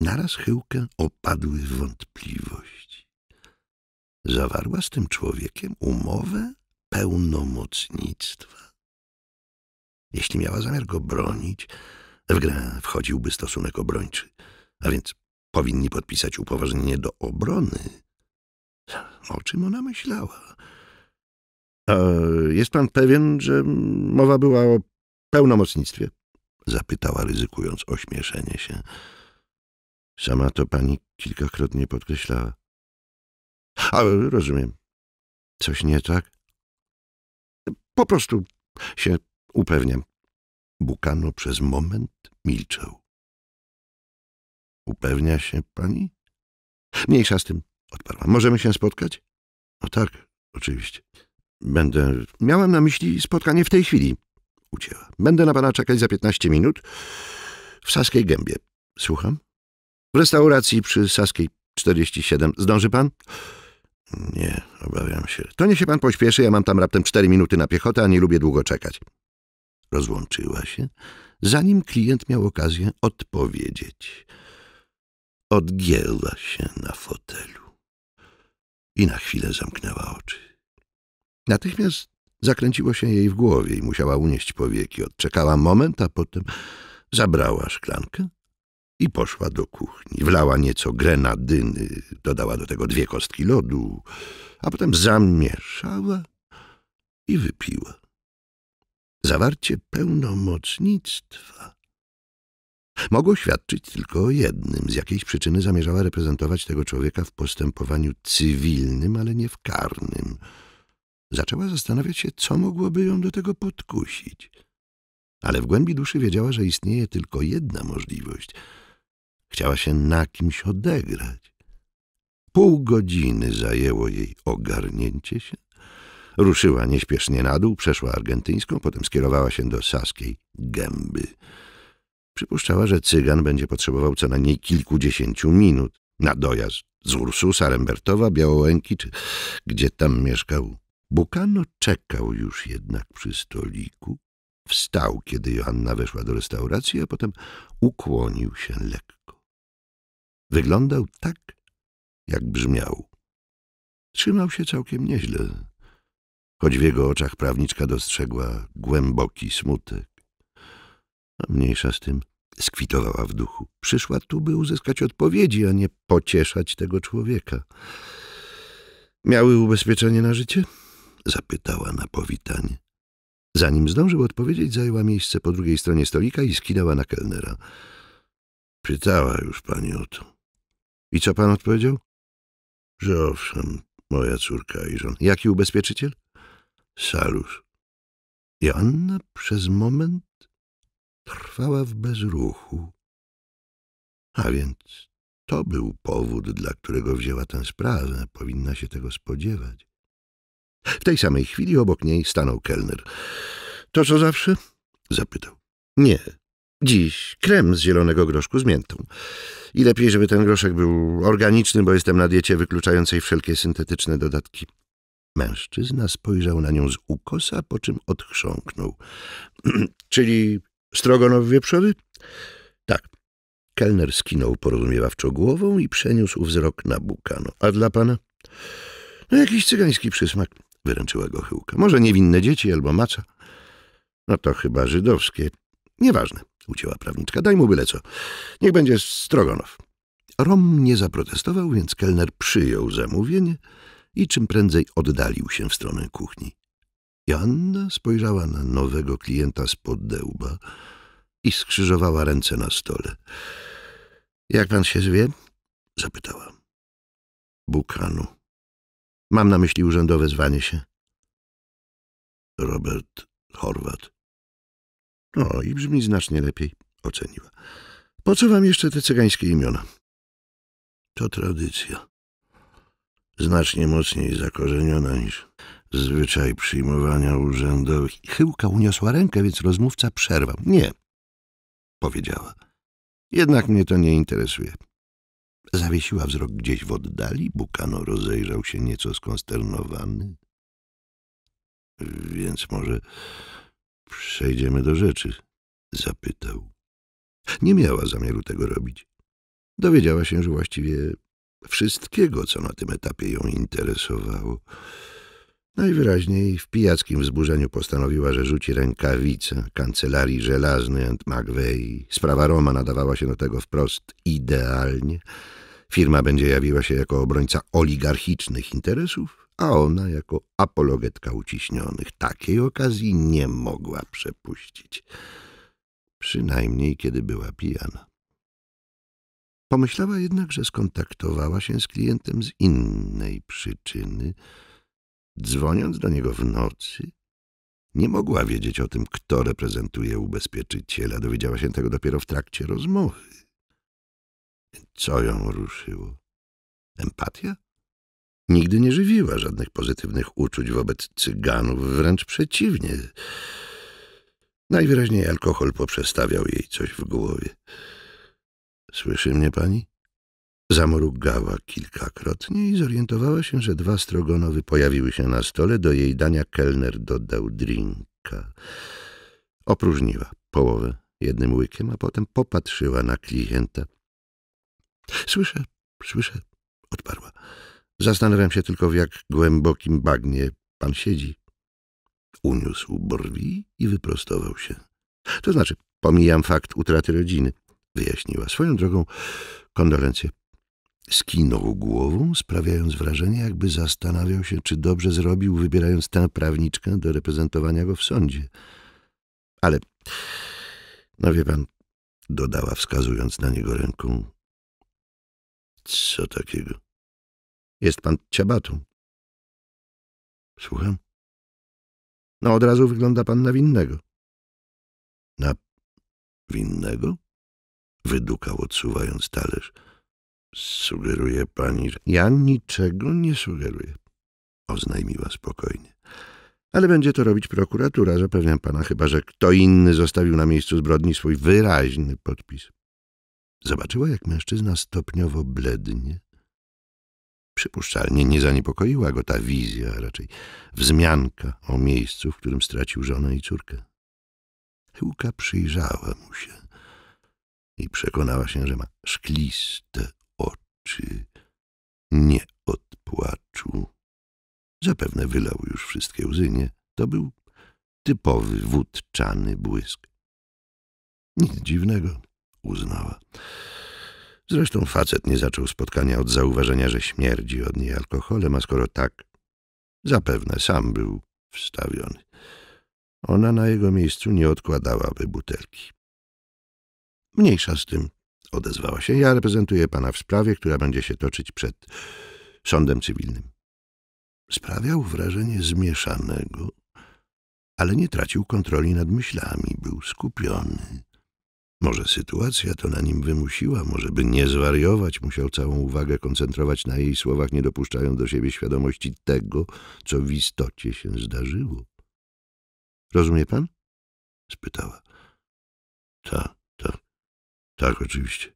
Naraz chyłkę opadły wątpliwości. Zawarła z tym człowiekiem umowę pełnomocnictwa. Jeśli miała zamiar go bronić, w grę wchodziłby stosunek obrończy, a więc powinni podpisać upoważnienie do obrony. O czym ona myślała? jest pan pewien, że mowa była o pełnomocnictwie? Zapytała, ryzykując ośmieszenie się. Sama to pani kilkakrotnie podkreślała. Ale rozumiem. Coś nie tak? Po prostu się upewniam. Bukano przez moment milczał. Upewnia się pani? Mniejsza z tym, odparła. Możemy się spotkać? No tak, oczywiście. Będę. Miałem na myśli spotkanie w tej chwili. Ucięła. Będę na pana czekać za piętnaście minut w Saskiej Gębie. Słucham? W restauracji przy Saskiej 47. Zdąży pan? Nie, obawiam się. To niech się pan pośpieszy, ja mam tam raptem cztery minuty na piechotę, a nie lubię długo czekać. Rozłączyła się, zanim klient miał okazję odpowiedzieć. Odgięła się na fotelu i na chwilę zamknęła oczy. Natychmiast zakręciło się jej w głowie i musiała unieść powieki. Odczekała moment, a potem zabrała szklankę i poszła do kuchni. Wlała nieco grenadyny, dodała do tego dwie kostki lodu, a potem zamieszała i wypiła. Zawarcie pełnomocnictwa mogło świadczyć tylko o jednym. Z jakiejś przyczyny zamierzała reprezentować tego człowieka w postępowaniu cywilnym, ale nie w karnym. Zaczęła zastanawiać się, co mogłoby ją do tego podkusić. Ale w głębi duszy wiedziała, że istnieje tylko jedna możliwość – Chciała się na kimś odegrać. Pół godziny zajęło jej ogarnięcie się. Ruszyła nieśpiesznie na dół, przeszła argentyńską, potem skierowała się do saskiej gęby. Przypuszczała, że cygan będzie potrzebował co najmniej kilkudziesięciu minut na dojazd z Ursusa, Rembertowa, Białołęki, czy gdzie tam mieszkał. Bukano czekał już jednak przy stoliku. Wstał, kiedy Joanna weszła do restauracji, a potem ukłonił się lekko. Wyglądał tak, jak brzmiał. Trzymał się całkiem nieźle, choć w jego oczach prawniczka dostrzegła głęboki smutek. A mniejsza z tym skwitowała w duchu. Przyszła tu, by uzyskać odpowiedzi, a nie pocieszać tego człowieka. Miały ubezpieczenie na życie? Zapytała na powitanie. Zanim zdążył odpowiedzieć, zajęła miejsce po drugiej stronie stolika i skidała na kelnera. Pytała już pani o to. I co pan odpowiedział? Że owszem, moja córka i żon. Jaki ubezpieczyciel? Salus. I Anna przez moment trwała w bezruchu. A więc to był powód, dla którego wzięła tę sprawę. Powinna się tego spodziewać. W tej samej chwili obok niej stanął kelner. — To co zawsze? — zapytał. — Nie, Dziś krem z zielonego groszku z miętą. I lepiej, żeby ten groszek był organiczny, bo jestem na diecie wykluczającej wszelkie syntetyczne dodatki. Mężczyzna spojrzał na nią z ukosa, po czym odchrząknął. Czyli strogonow wieprzowy? Tak. Kelner skinął porozumiewawczo głową i przeniósł wzrok na Bukano. A dla pana? No jakiś cygański przysmak, wyręczyła go chyłka. Może niewinne dzieci albo maca. No to chyba żydowskie. Nieważne ucięła prawniczka. Daj mu byle co. Niech będzie Strogonow. Rom nie zaprotestował, więc kelner przyjął zamówienie i czym prędzej oddalił się w stronę kuchni. Joanna spojrzała na nowego klienta spod dełba i skrzyżowała ręce na stole. — Jak pan się zwie? — zapytała. — Bukanu. — Mam na myśli urzędowe zwanie się. — Robert Horwat. — no i brzmi znacznie lepiej, oceniła. Po co wam jeszcze te cygańskie imiona? To tradycja. Znacznie mocniej zakorzeniona niż zwyczaj przyjmowania urzędowych. Chyłka uniosła rękę, więc rozmówca przerwał. Nie, powiedziała. Jednak mnie to nie interesuje. Zawiesiła wzrok gdzieś w oddali. Bukano rozejrzał się nieco skonsternowany. Więc może Przejdziemy do rzeczy, zapytał. Nie miała zamiaru tego robić. Dowiedziała się, że właściwie wszystkiego, co na tym etapie ją interesowało. Najwyraźniej w pijackim wzburzeniu postanowiła, że rzuci rękawice kancelarii żelaznej and McVeigh. Sprawa Roma nadawała się do tego wprost idealnie. Firma będzie jawiła się jako obrońca oligarchicznych interesów, a ona jako apologetka uciśnionych takiej okazji nie mogła przepuścić, przynajmniej kiedy była pijana. Pomyślała jednak, że skontaktowała się z klientem z innej przyczyny. Dzwoniąc do niego w nocy, nie mogła wiedzieć o tym, kto reprezentuje ubezpieczyciela. Dowiedziała się tego dopiero w trakcie rozmowy. Co ją ruszyło? Empatia? Nigdy nie żywiła żadnych pozytywnych uczuć wobec cyganów, wręcz przeciwnie. Najwyraźniej alkohol poprzestawiał jej coś w głowie. Słyszy mnie pani? Zamrugała kilkakrotnie i zorientowała się, że dwa strogonowy pojawiły się na stole. Do jej dania kelner dodał drinka. Opróżniła połowę jednym łykiem, a potem popatrzyła na klienta. Słyszę, słyszę, odparła. Zastanawiam się tylko, w jak głębokim bagnie pan siedzi. Uniósł brwi i wyprostował się. To znaczy, pomijam fakt utraty rodziny, wyjaśniła. Swoją drogą, kondolencje. Skinął głową, sprawiając wrażenie, jakby zastanawiał się, czy dobrze zrobił, wybierając tę prawniczkę do reprezentowania go w sądzie. Ale, no wie pan, dodała, wskazując na niego ręką. Co takiego? Jest pan ciabatą. Słucham? No od razu wygląda pan na winnego. Na winnego? Wydukał odsuwając talerz. Sugeruje pani, że... Ja niczego nie sugeruję, oznajmiła spokojnie. Ale będzie to robić prokuratura, zapewniam pana, chyba że kto inny zostawił na miejscu zbrodni swój wyraźny podpis. Zobaczyła, jak mężczyzna stopniowo blednie, Przypuszczalnie nie zaniepokoiła go ta wizja, a raczej wzmianka o miejscu, w którym stracił żonę i córkę. Chyłka przyjrzała mu się i przekonała się, że ma szkliste oczy. Nie od płaczu. Zapewne wylał już wszystkie łzy, nie? To był typowy wódczany błysk. Nic dziwnego, uznała. Zresztą facet nie zaczął spotkania od zauważenia, że śmierdzi od niej alkoholem, a skoro tak, zapewne sam był wstawiony. Ona na jego miejscu nie odkładałaby butelki. Mniejsza z tym, odezwała się. Ja reprezentuję pana w sprawie, która będzie się toczyć przed sądem cywilnym. Sprawiał wrażenie zmieszanego, ale nie tracił kontroli nad myślami, był skupiony. Może sytuacja to na nim wymusiła, może by nie zwariować, musiał całą uwagę koncentrować na jej słowach, nie dopuszczając do siebie świadomości tego, co w istocie się zdarzyło. Rozumie pan? spytała. Tak, tak, tak, oczywiście.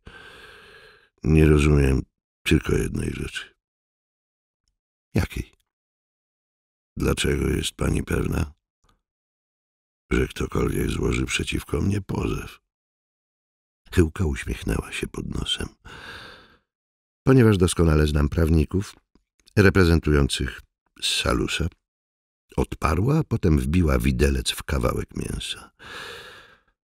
Nie rozumiem tylko jednej rzeczy. Jakiej? Dlaczego jest pani pewna, że ktokolwiek złoży przeciwko mnie pozew? Chyłka uśmiechnęła się pod nosem. Ponieważ doskonale znam prawników reprezentujących Salusa, odparła, a potem wbiła widelec w kawałek mięsa.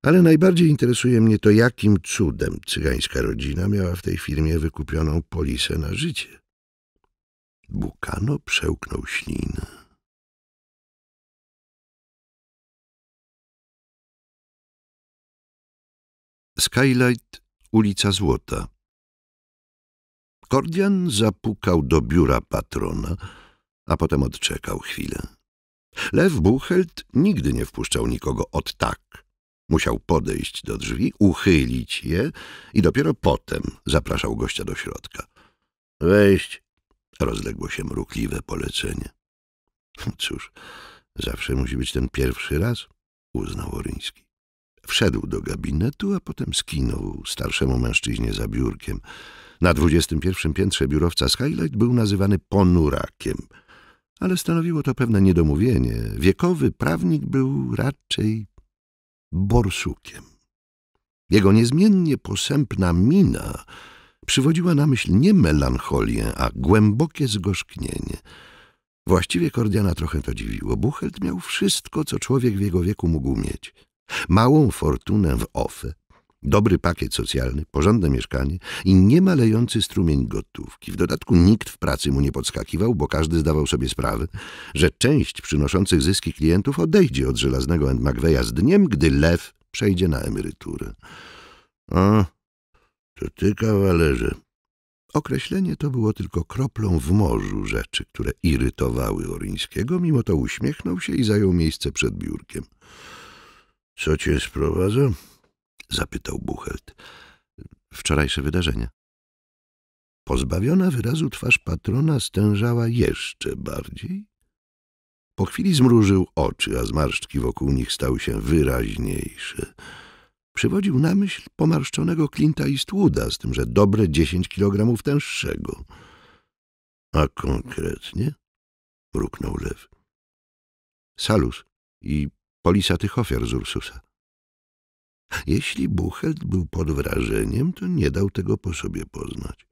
Ale najbardziej interesuje mnie to, jakim cudem cygańska rodzina miała w tej firmie wykupioną polisę na życie. Bukano przełknął ślinę. Skylight, ulica Złota. Kordian zapukał do biura patrona, a potem odczekał chwilę. Lew Buchelt nigdy nie wpuszczał nikogo od tak. Musiał podejść do drzwi, uchylić je i dopiero potem zapraszał gościa do środka. Wejść, rozległo się mrukliwe polecenie. Cóż, zawsze musi być ten pierwszy raz, uznał Oryński. Wszedł do gabinetu, a potem skinął starszemu mężczyźnie za biurkiem. Na 21 piętrze biurowca z był nazywany ponurakiem, ale stanowiło to pewne niedomówienie. Wiekowy prawnik był raczej borsukiem. Jego niezmiennie posępna mina przywodziła na myśl nie melancholię, a głębokie zgorzknienie. Właściwie Kordiana trochę to dziwiło. Buchelt miał wszystko, co człowiek w jego wieku mógł mieć – Małą fortunę w OFE, dobry pakiet socjalny, porządne mieszkanie i niemalejący strumień gotówki. W dodatku nikt w pracy mu nie podskakiwał, bo każdy zdawał sobie sprawę, że część przynoszących zyski klientów odejdzie od żelaznego End McVeya z dniem, gdy lew przejdzie na emeryturę. A, to ty, kawalerze. Określenie to było tylko kroplą w morzu rzeczy, które irytowały Oryńskiego, mimo to uśmiechnął się i zajął miejsce przed biurkiem. — Co cię sprowadza? — zapytał Buchelt Wczorajsze wydarzenia. Pozbawiona wyrazu twarz patrona stężała jeszcze bardziej. Po chwili zmrużył oczy, a zmarszczki wokół nich stały się wyraźniejsze. Przywodził na myśl pomarszczonego i Stłuda, z tym, że dobre dziesięć kilogramów tęższego. — A konkretnie? — mruknął lew. — Salus i tych ofiar z Ursusa. Jeśli Buchelt był pod wrażeniem, to nie dał tego po sobie poznać.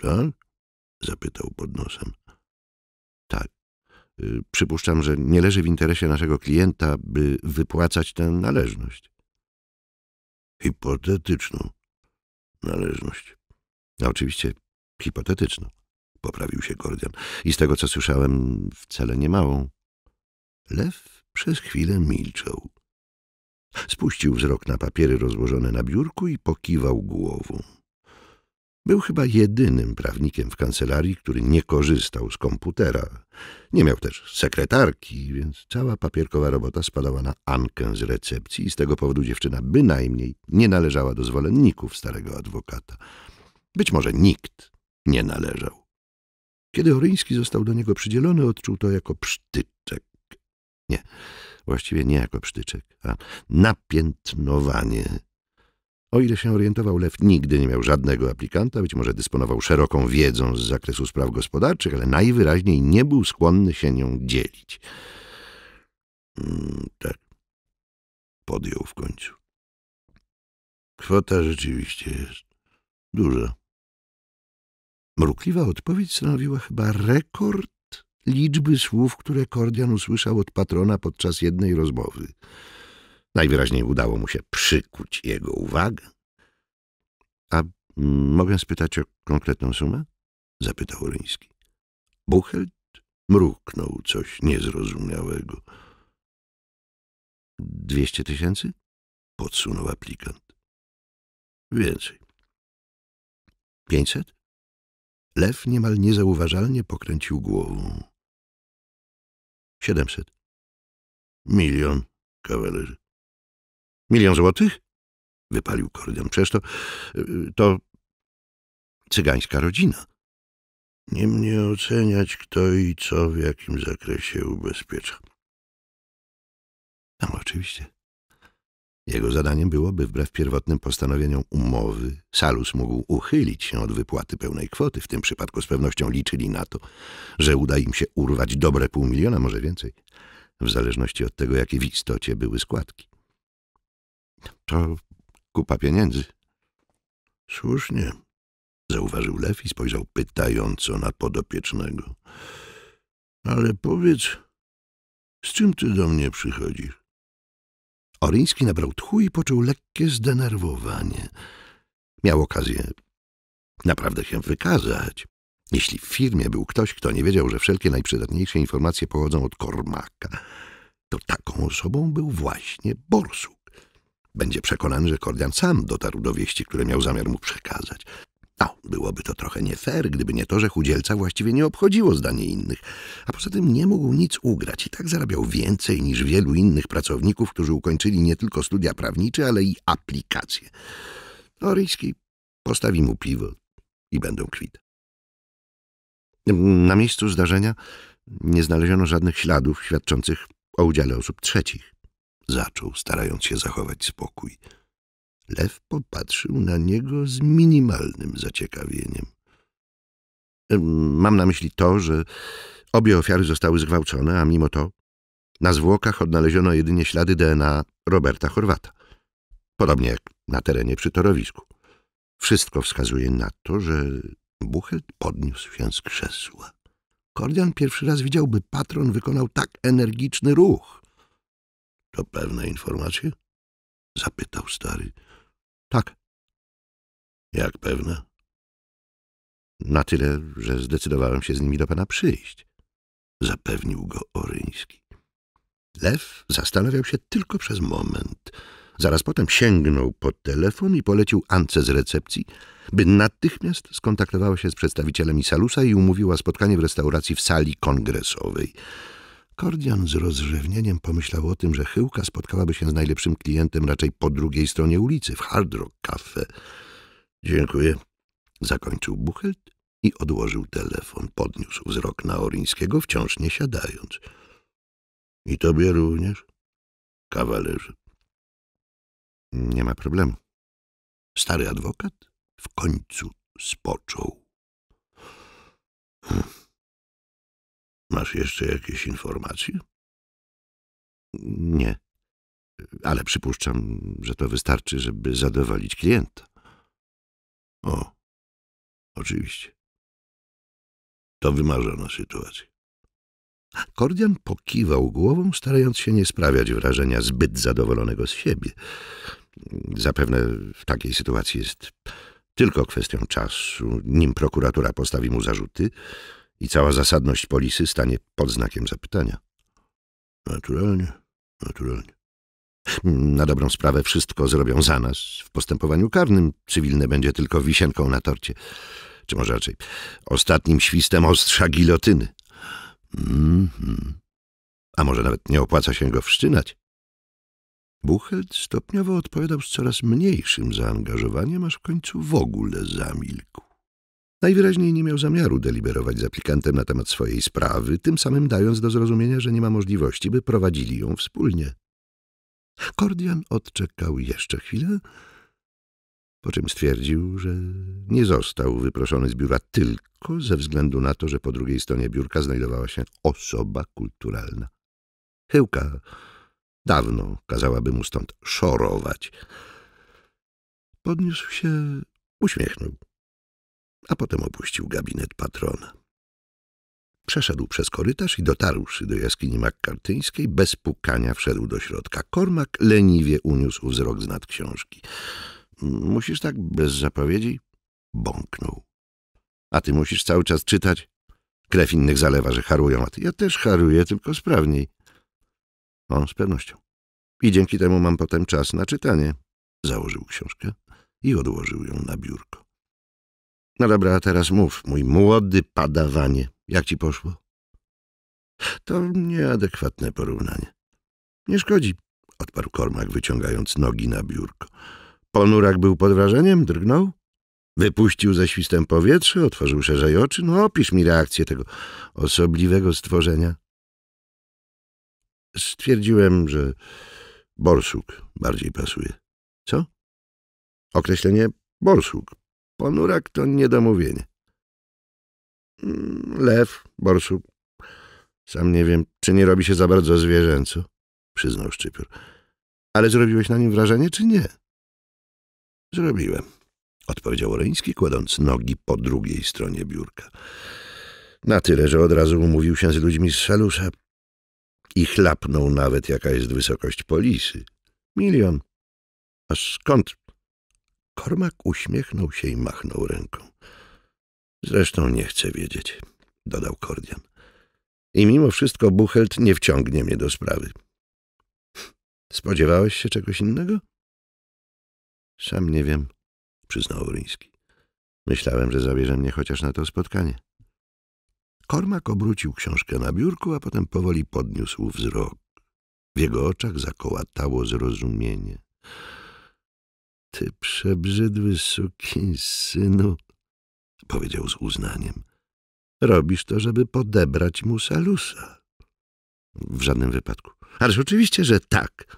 Tak? zapytał pod nosem. Tak. Y, przypuszczam, że nie leży w interesie naszego klienta, by wypłacać tę należność. Hipotetyczną należność. A no, oczywiście hipotetyczną, poprawił się Gordian. I z tego, co słyszałem, wcale nie małą. Lew przez chwilę milczał. Spuścił wzrok na papiery rozłożone na biurku i pokiwał głową. Był chyba jedynym prawnikiem w kancelarii, który nie korzystał z komputera. Nie miał też sekretarki, więc cała papierkowa robota spadała na Ankę z recepcji i z tego powodu dziewczyna bynajmniej nie należała do zwolenników starego adwokata. Być może nikt nie należał. Kiedy Oryński został do niego przydzielony, odczuł to jako psztyczek. Nie, właściwie nie jako psztyczek, a napiętnowanie. O ile się orientował, Lew nigdy nie miał żadnego aplikanta, być może dysponował szeroką wiedzą z zakresu spraw gospodarczych, ale najwyraźniej nie był skłonny się nią dzielić. Mm, tak, podjął w końcu. Kwota rzeczywiście jest duża. Mrukliwa odpowiedź stanowiła chyba rekord liczby słów, które Kordian usłyszał od patrona podczas jednej rozmowy. Najwyraźniej udało mu się przykuć jego uwagę. — A mogę spytać o konkretną sumę? — zapytał Ryński. Buchelt mruknął coś niezrozumiałego. — Dwieście tysięcy? — podsunął aplikant. — Więcej. — Pięćset? Lew niemal niezauważalnie pokręcił głową. Siedemset. Milion, kawalerze. Milion złotych? Wypalił kordon. przez to, y, to cygańska rodzina. Nie mnie oceniać, kto i co w jakim zakresie ubezpiecza. No, oczywiście. Jego zadaniem było, by wbrew pierwotnym postanowieniom umowy Salus mógł uchylić się od wypłaty pełnej kwoty. W tym przypadku z pewnością liczyli na to, że uda im się urwać dobre pół miliona, może więcej, w zależności od tego, jakie w istocie były składki. To kupa pieniędzy. Słusznie, zauważył Lew i spojrzał pytająco na podopiecznego. Ale powiedz, z czym ty do mnie przychodzisz? Oryński nabrał tchu i poczuł lekkie zdenerwowanie. Miał okazję naprawdę się wykazać. Jeśli w firmie był ktoś, kto nie wiedział, że wszelkie najprzydatniejsze informacje pochodzą od Kormaka, to taką osobą był właśnie Borsuk. Będzie przekonany, że Kordian sam dotarł do wieści, które miał zamiar mu przekazać. No, byłoby to trochę nie fair, gdyby nie to, że chudzielca właściwie nie obchodziło zdanie innych, a poza tym nie mógł nic ugrać i tak zarabiał więcej niż wielu innych pracowników, którzy ukończyli nie tylko studia prawnicze, ale i aplikacje. Oryjski no, postawi mu piwo i będą kwit. Na miejscu zdarzenia nie znaleziono żadnych śladów świadczących o udziale osób trzecich. Zaczął, starając się zachować spokój. Lew popatrzył na niego z minimalnym zaciekawieniem. Mam na myśli to, że obie ofiary zostały zgwałcone, a mimo to na zwłokach odnaleziono jedynie ślady DNA Roberta Chorwata. Podobnie jak na terenie przy torowisku. Wszystko wskazuje na to, że Buchel podniósł się z krzesła. Kordian pierwszy raz widział, by patron wykonał tak energiczny ruch. — To pewne informacje? — zapytał stary. Tak. Jak pewne? Na tyle, że zdecydowałem się z nimi do pana przyjść. Zapewnił go Oryński. Lew zastanawiał się tylko przez moment. Zaraz potem sięgnął pod telefon i polecił Ance z recepcji, by natychmiast skontaktowała się z przedstawicielem Isalusa i umówiła spotkanie w restauracji w sali kongresowej. Kordian z rozrzewnieniem pomyślał o tym, że Chyłka spotkałaby się z najlepszym klientem raczej po drugiej stronie ulicy, w Hard Rock Cafe. Dziękuję. Zakończył Buchelt i odłożył telefon. Podniósł wzrok na Orińskiego, wciąż nie siadając. I tobie również, kawalerze. Nie ma problemu. Stary adwokat w końcu spoczął. Hmm. Masz jeszcze jakieś informacje? Nie, ale przypuszczam, że to wystarczy, żeby zadowolić klienta. O, oczywiście. To wymarzona sytuacja. Kordian pokiwał głową, starając się nie sprawiać wrażenia zbyt zadowolonego z siebie. Zapewne w takiej sytuacji jest tylko kwestią czasu, nim prokuratura postawi mu zarzuty, i cała zasadność polisy stanie pod znakiem zapytania. Naturalnie, naturalnie. Na dobrą sprawę wszystko zrobią za nas. W postępowaniu karnym cywilne będzie tylko wisienką na torcie. Czy może raczej ostatnim świstem ostrza gilotyny. Mm -hmm. A może nawet nie opłaca się go wszczynać? Buchelt stopniowo odpowiadał z coraz mniejszym zaangażowaniem, aż w końcu w ogóle zamilkł. Najwyraźniej nie miał zamiaru deliberować z aplikantem na temat swojej sprawy, tym samym dając do zrozumienia, że nie ma możliwości, by prowadzili ją wspólnie. Kordian odczekał jeszcze chwilę, po czym stwierdził, że nie został wyproszony z biura tylko ze względu na to, że po drugiej stronie biurka znajdowała się osoba kulturalna. Chyłka dawno kazałaby mu stąd szorować. Podniósł się, uśmiechnął a potem opuścił gabinet patrona. Przeszedł przez korytarz i dotarłszy do jaskini makkartyńskiej, bez pukania wszedł do środka. Kormak leniwie uniósł wzrok z nad książki. — Musisz tak bez zapowiedzi? — bąknął. — A ty musisz cały czas czytać? Krew innych zalewa, że harują, a ty ja też haruję, tylko sprawniej. On z pewnością. I dzięki temu mam potem czas na czytanie. Założył książkę i odłożył ją na biurko. No dobra, a teraz mów, mój młody padawanie. Jak ci poszło? To nieadekwatne porównanie. Nie szkodzi, odparł Kormak, wyciągając nogi na biurko. Ponurak był pod wrażeniem, drgnął. Wypuścił ze świstem powietrze, otworzył szerzej oczy. No opisz mi reakcję tego osobliwego stworzenia. Stwierdziłem, że borsuk bardziej pasuje. Co? Określenie borsuk Ponurak to niedomówienie. Mm, lew, Borsu, Sam nie wiem, czy nie robi się za bardzo zwierzęcu, przyznał Szczypiór. Ale zrobiłeś na nim wrażenie, czy nie? Zrobiłem, odpowiedział Oleński, kładąc nogi po drugiej stronie biurka. Na tyle, że od razu umówił się z ludźmi z szalusza i chlapnął nawet, jaka jest wysokość polisy. Milion. A skąd Kormak uśmiechnął się i machnął ręką. Zresztą nie chcę wiedzieć, dodał Kordian. I mimo wszystko Buchelt nie wciągnie mnie do sprawy. Spodziewałeś się czegoś innego? Sam nie wiem, przyznał Uryński. Myślałem, że zabierze mnie chociaż na to spotkanie. Kormak obrócił książkę na biurku, a potem powoli podniósł wzrok. W jego oczach zakołatało zrozumienie. Ty przebrzydły synu, powiedział z uznaniem. Robisz to, żeby podebrać mu salusa. W żadnym wypadku. Ależ oczywiście, że tak.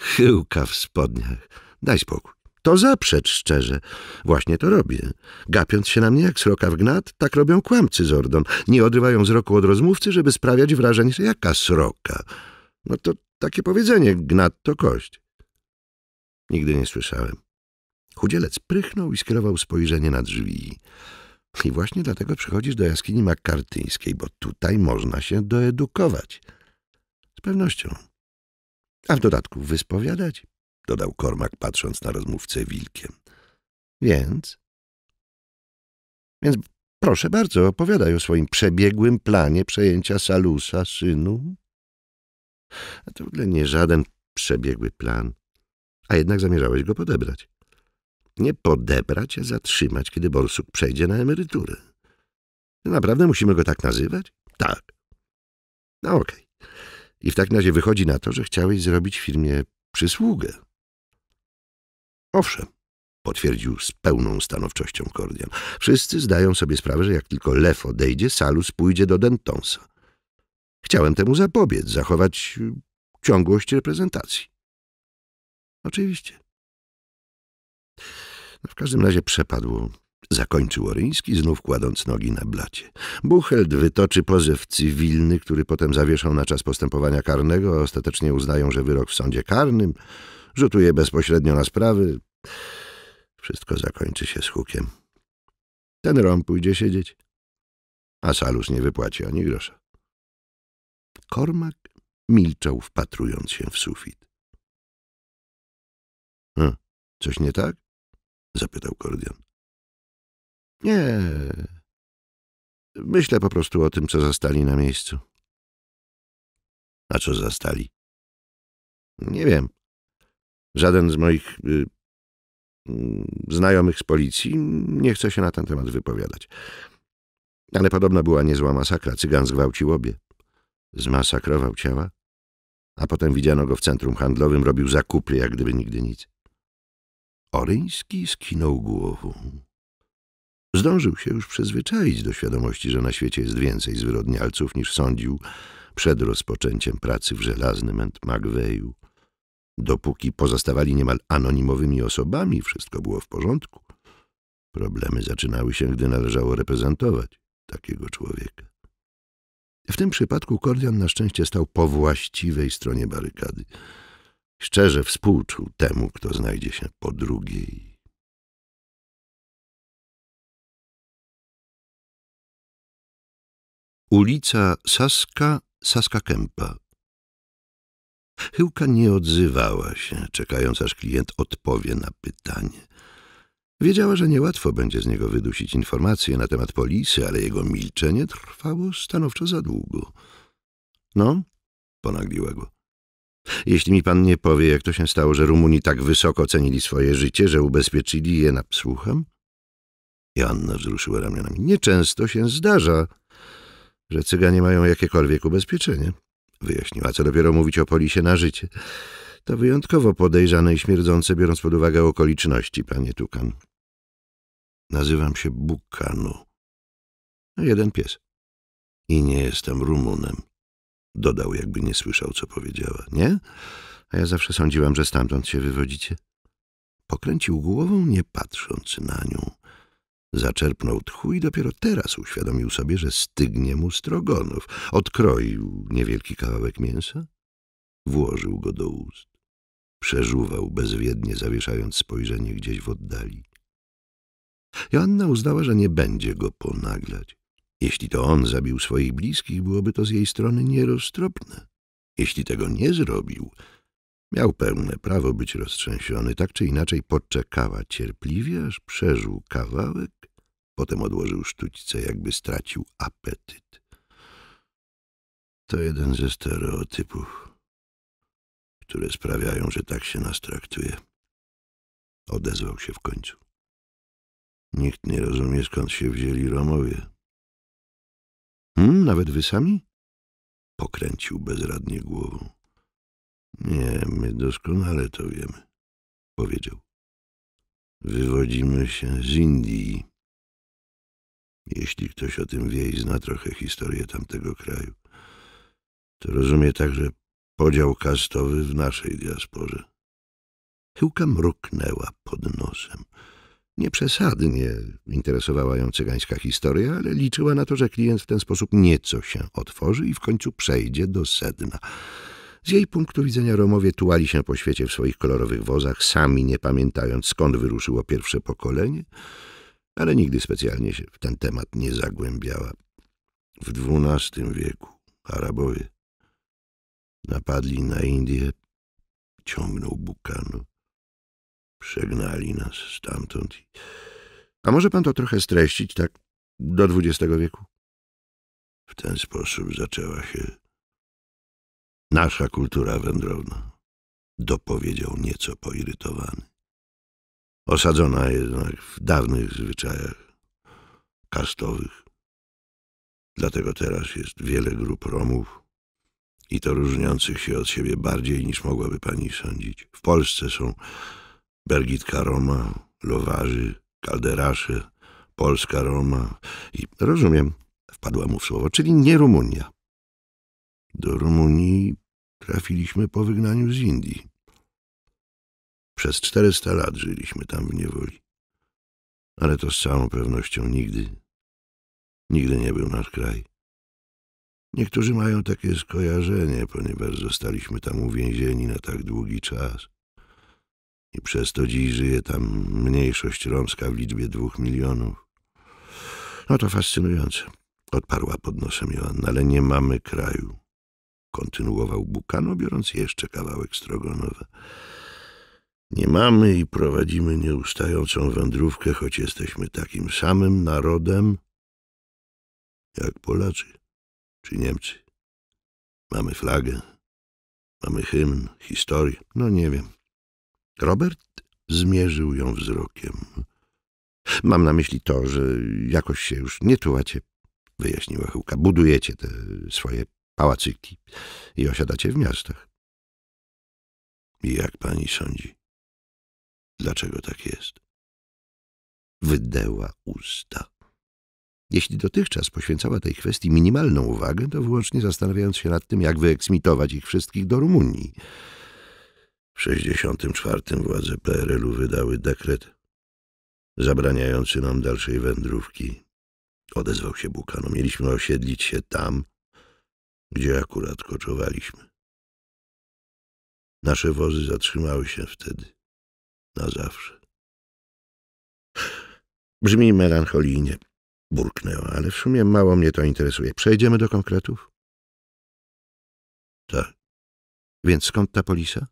Chyłka w spodniach. Daj spokój. To zaprzecz szczerze. Właśnie to robię. Gapiąc się na mnie jak sroka w gnat, tak robią kłamcy z Ordon. Nie odrywają wzroku od rozmówcy, żeby sprawiać wrażenie, że jaka sroka. No to takie powiedzenie, gnat to kość. Nigdy nie słyszałem. Chudzielec prychnął i skierował spojrzenie na drzwi. I właśnie dlatego przychodzisz do jaskini makartyńskiej, bo tutaj można się doedukować. Z pewnością. A w dodatku wyspowiadać, dodał Kormak, patrząc na rozmówcę wilkiem. Więc? Więc proszę bardzo, opowiadaj o swoim przebiegłym planie przejęcia Salusa, synu. A to w ogóle nie żaden przebiegły plan a jednak zamierzałeś go podebrać. Nie podebrać, a zatrzymać, kiedy Borsuk przejdzie na emeryturę. Naprawdę musimy go tak nazywać? Tak. No okej. Okay. I w takim razie wychodzi na to, że chciałeś zrobić firmie przysługę. Owszem, potwierdził z pełną stanowczością Kordian. Wszyscy zdają sobie sprawę, że jak tylko Lew odejdzie, Salus pójdzie do Dentonsa. Chciałem temu zapobiec, zachować ciągłość reprezentacji. Oczywiście. No w każdym razie przepadł. Zakończył Oryński, znów kładąc nogi na blacie. Bucheld wytoczy pozew cywilny, który potem zawieszą na czas postępowania karnego. a Ostatecznie uznają, że wyrok w sądzie karnym. Rzutuje bezpośrednio na sprawy. Wszystko zakończy się z hukiem. Ten rąb pójdzie siedzieć, a Salus nie wypłaci ani grosza. Kormak milczał, wpatrując się w sufit. A, hm, coś nie tak? Zapytał Kordian. Nie. Myślę po prostu o tym, co zastali na miejscu. A co zastali? Nie wiem. Żaden z moich y, y, znajomych z policji nie chce się na ten temat wypowiadać. Ale podobno była niezła masakra. Cygan zgwałcił obie. Zmasakrował ciała, a potem widziano go w centrum handlowym, robił zakupy, jak gdyby nigdy nic. Oryński skinął głową. Zdążył się już przyzwyczaić do świadomości, że na świecie jest więcej zwyrodnialców niż sądził przed rozpoczęciem pracy w żelaznym Ent McVeighu. Dopóki pozostawali niemal anonimowymi osobami, wszystko było w porządku. Problemy zaczynały się, gdy należało reprezentować takiego człowieka. W tym przypadku Kordian na szczęście stał po właściwej stronie barykady – Szczerze współczuł temu, kto znajdzie się po drugiej. Ulica Saska, Saska Kępa. Chyłka nie odzywała się, czekając aż klient odpowie na pytanie. Wiedziała, że niełatwo będzie z niego wydusić informacje na temat polisy, ale jego milczenie trwało stanowczo za długo. No, ponagliła go. Jeśli mi pan nie powie, jak to się stało, że Rumuni tak wysoko cenili swoje życie, że ubezpieczyli je na psłuchem, Joanna wzruszyła ramionami. Nieczęsto się zdarza, że cyganie mają jakiekolwiek ubezpieczenie. Wyjaśniła, co dopiero mówić o polisie na życie. To wyjątkowo podejrzane i śmierdzące, biorąc pod uwagę okoliczności, panie Tukan. Nazywam się Bukanu. A Jeden pies. I nie jestem Rumunem dodał, jakby nie słyszał, co powiedziała. Nie? A ja zawsze sądziłam, że stamtąd się wywodzicie. Pokręcił głową, nie patrząc na nią. Zaczerpnął tchu i dopiero teraz uświadomił sobie, że stygnie mu strogonów. Odkroił niewielki kawałek mięsa, włożył go do ust. Przeżuwał bezwiednie, zawieszając spojrzenie gdzieś w oddali. Joanna uznała, że nie będzie go ponaglać. Jeśli to on zabił swoich bliskich, byłoby to z jej strony nieroztropne. Jeśli tego nie zrobił, miał pełne prawo być roztrzęsiony. Tak czy inaczej poczekała cierpliwie, aż przeżył kawałek, potem odłożył sztućce, jakby stracił apetyt. To jeden ze stereotypów, które sprawiają, że tak się nas traktuje. Odezwał się w końcu. Nikt nie rozumie, skąd się wzięli Romowie. Hmm, nawet wy sami? Pokręcił bezradnie głową. Nie, my doskonale to wiemy, powiedział. Wywodzimy się z Indii. Jeśli ktoś o tym wie i zna trochę historię tamtego kraju, to rozumie także podział kastowy w naszej diasporze. Chyłka mruknęła pod nosem. Nie przesadnie interesowała ją cygańska historia, ale liczyła na to, że klient w ten sposób nieco się otworzy i w końcu przejdzie do sedna. Z jej punktu widzenia Romowie tułali się po świecie w swoich kolorowych wozach, sami nie pamiętając skąd wyruszyło pierwsze pokolenie, ale nigdy specjalnie się w ten temat nie zagłębiała. W XII wieku Arabowie napadli na Indię, ciągnął Bukano. Przegnali nas stamtąd. A może pan to trochę streścić, tak do XX wieku? W ten sposób zaczęła się nasza kultura wędrowna. Dopowiedział nieco poirytowany. Osadzona jednak w dawnych zwyczajach kastowych. Dlatego teraz jest wiele grup Romów i to różniących się od siebie bardziej niż mogłaby pani sądzić. W Polsce są Belgitka Roma, Lowarzy, Kalderasze, Polska Roma i rozumiem, wpadła mu w słowo, czyli nie Rumunia. Do Rumunii trafiliśmy po wygnaniu z Indii. Przez 400 lat żyliśmy tam w niewoli. Ale to z całą pewnością nigdy, nigdy nie był nasz kraj. Niektórzy mają takie skojarzenie, ponieważ zostaliśmy tam uwięzieni na tak długi czas. I przez to dziś żyje tam mniejszość romska w liczbie dwóch milionów. No to fascynujące, odparła pod nosem Joanna, ale nie mamy kraju. Kontynuował Bukano, biorąc jeszcze kawałek strogonowa. Nie mamy i prowadzimy nieustającą wędrówkę, choć jesteśmy takim samym narodem jak Polacy czy Niemcy. Mamy flagę, mamy hymn, historię, no nie wiem. Robert zmierzył ją wzrokiem. Mam na myśli to, że jakoś się już nie czuwacie, wyjaśniła Chyłka. Budujecie te swoje pałacyki i osiadacie w miastach. Jak pani sądzi? Dlaczego tak jest? Wydeła usta. Jeśli dotychczas poświęcała tej kwestii minimalną uwagę, to wyłącznie zastanawiając się nad tym, jak wyeksmitować ich wszystkich do Rumunii – w 64 władze PRL-u wydały dekret zabraniający nam dalszej wędrówki. Odezwał się Bukano. Mieliśmy osiedlić się tam, gdzie akurat koczowaliśmy. Nasze wozy zatrzymały się wtedy na zawsze. Brzmi melancholijnie, burknęła, ale w sumie mało mnie to interesuje. Przejdziemy do konkretów? Tak. Więc skąd ta polisa?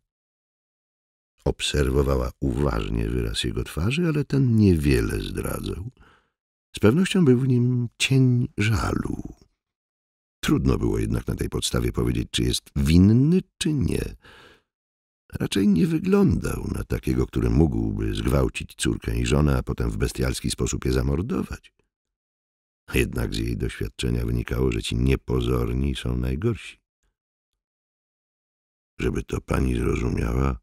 Obserwowała uważnie wyraz jego twarzy, ale ten niewiele zdradzał. Z pewnością był w nim cień żalu. Trudno było jednak na tej podstawie powiedzieć, czy jest winny, czy nie. Raczej nie wyglądał na takiego, który mógłby zgwałcić córkę i żonę, a potem w bestialski sposób je zamordować. Jednak z jej doświadczenia wynikało, że ci niepozorni są najgorsi. Żeby to pani zrozumiała,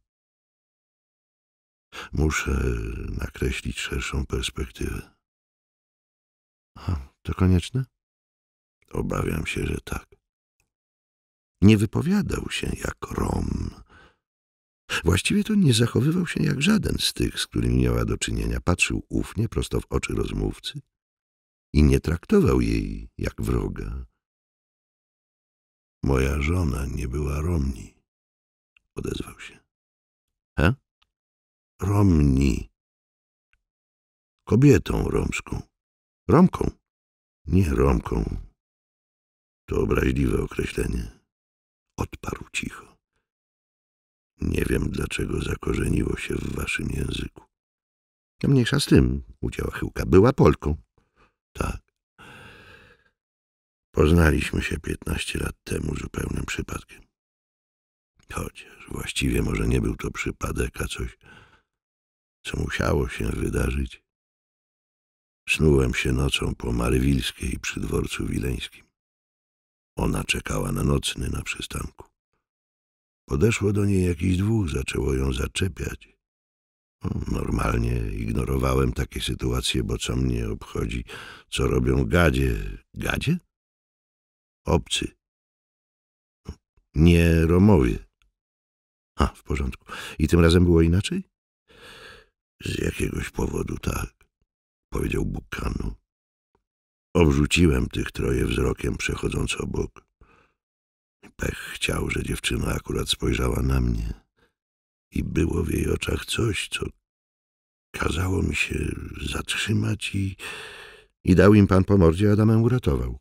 Muszę nakreślić szerszą perspektywę. A, to konieczne? Obawiam się, że tak. Nie wypowiadał się jak Rom. Właściwie to nie zachowywał się jak żaden z tych, z którymi miała do czynienia. Patrzył ufnie prosto w oczy rozmówcy i nie traktował jej jak wroga. Moja żona nie była Romni, odezwał się. He? Romni. Kobietą romską. Romką? Nie Romką. To obraźliwe określenie. Odparł cicho. Nie wiem, dlaczego zakorzeniło się w waszym języku. mniejsza z tym, udziała Chyłka, była Polką. Tak. Poznaliśmy się piętnaście lat temu zupełnym przypadkiem. Chociaż właściwie może nie był to przypadek, a coś co musiało się wydarzyć. Snułem się nocą po Marywilskiej przy dworcu wileńskim. Ona czekała na nocny na przystanku. Podeszło do niej jakiś dwóch, zaczęło ją zaczepiać. No, normalnie ignorowałem takie sytuacje, bo co mnie obchodzi, co robią gadzie. Gadzie? Obcy. No, nie Romowie. A, w porządku. I tym razem było inaczej? Z jakiegoś powodu tak, powiedział Bukkanu. Obrzuciłem tych troje wzrokiem przechodząc obok. Pech chciał, że dziewczyna akurat spojrzała na mnie i było w jej oczach coś, co kazało mi się zatrzymać i, i dał im pan po mordzie, a damę uratował.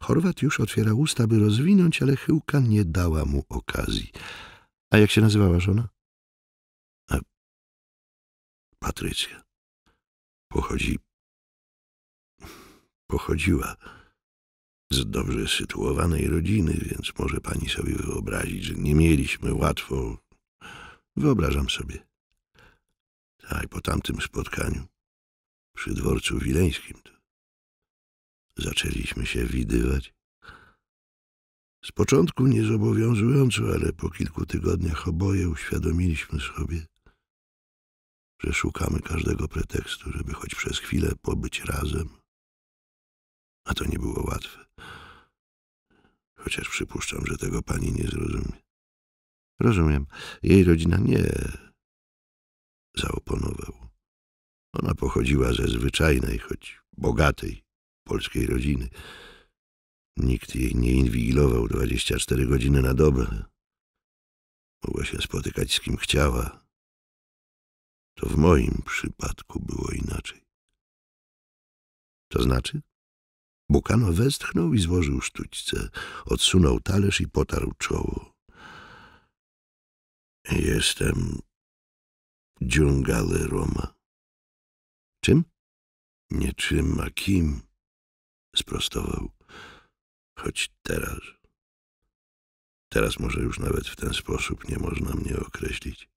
Chorwat już otwierał usta, by rozwinąć, ale chyłka nie dała mu okazji. A jak się nazywała żona? Patrycja. Pochodzi... Pochodziła z dobrze sytuowanej rodziny, więc może pani sobie wyobrazić, że nie mieliśmy łatwo. Wyobrażam sobie. Tak, po tamtym spotkaniu przy dworcu wileńskim to zaczęliśmy się widywać. Z początku niezobowiązująco, ale po kilku tygodniach oboje uświadomiliśmy sobie, że szukamy każdego pretekstu, żeby choć przez chwilę pobyć razem. A to nie było łatwe. Chociaż przypuszczam, że tego pani nie zrozumie. Rozumiem. Jej rodzina nie. Zaoponował. Ona pochodziła ze zwyczajnej, choć bogatej polskiej rodziny. Nikt jej nie inwigilował 24 godziny na dobę. Mogła się spotykać z kim chciała, to w moim przypadku było inaczej. To znaczy? Bukano westchnął i złożył sztućce. Odsunął talerz i potarł czoło. Jestem dżungale Roma. Czym? Nie czym, a kim? Sprostował. Choć teraz. Teraz może już nawet w ten sposób nie można mnie określić.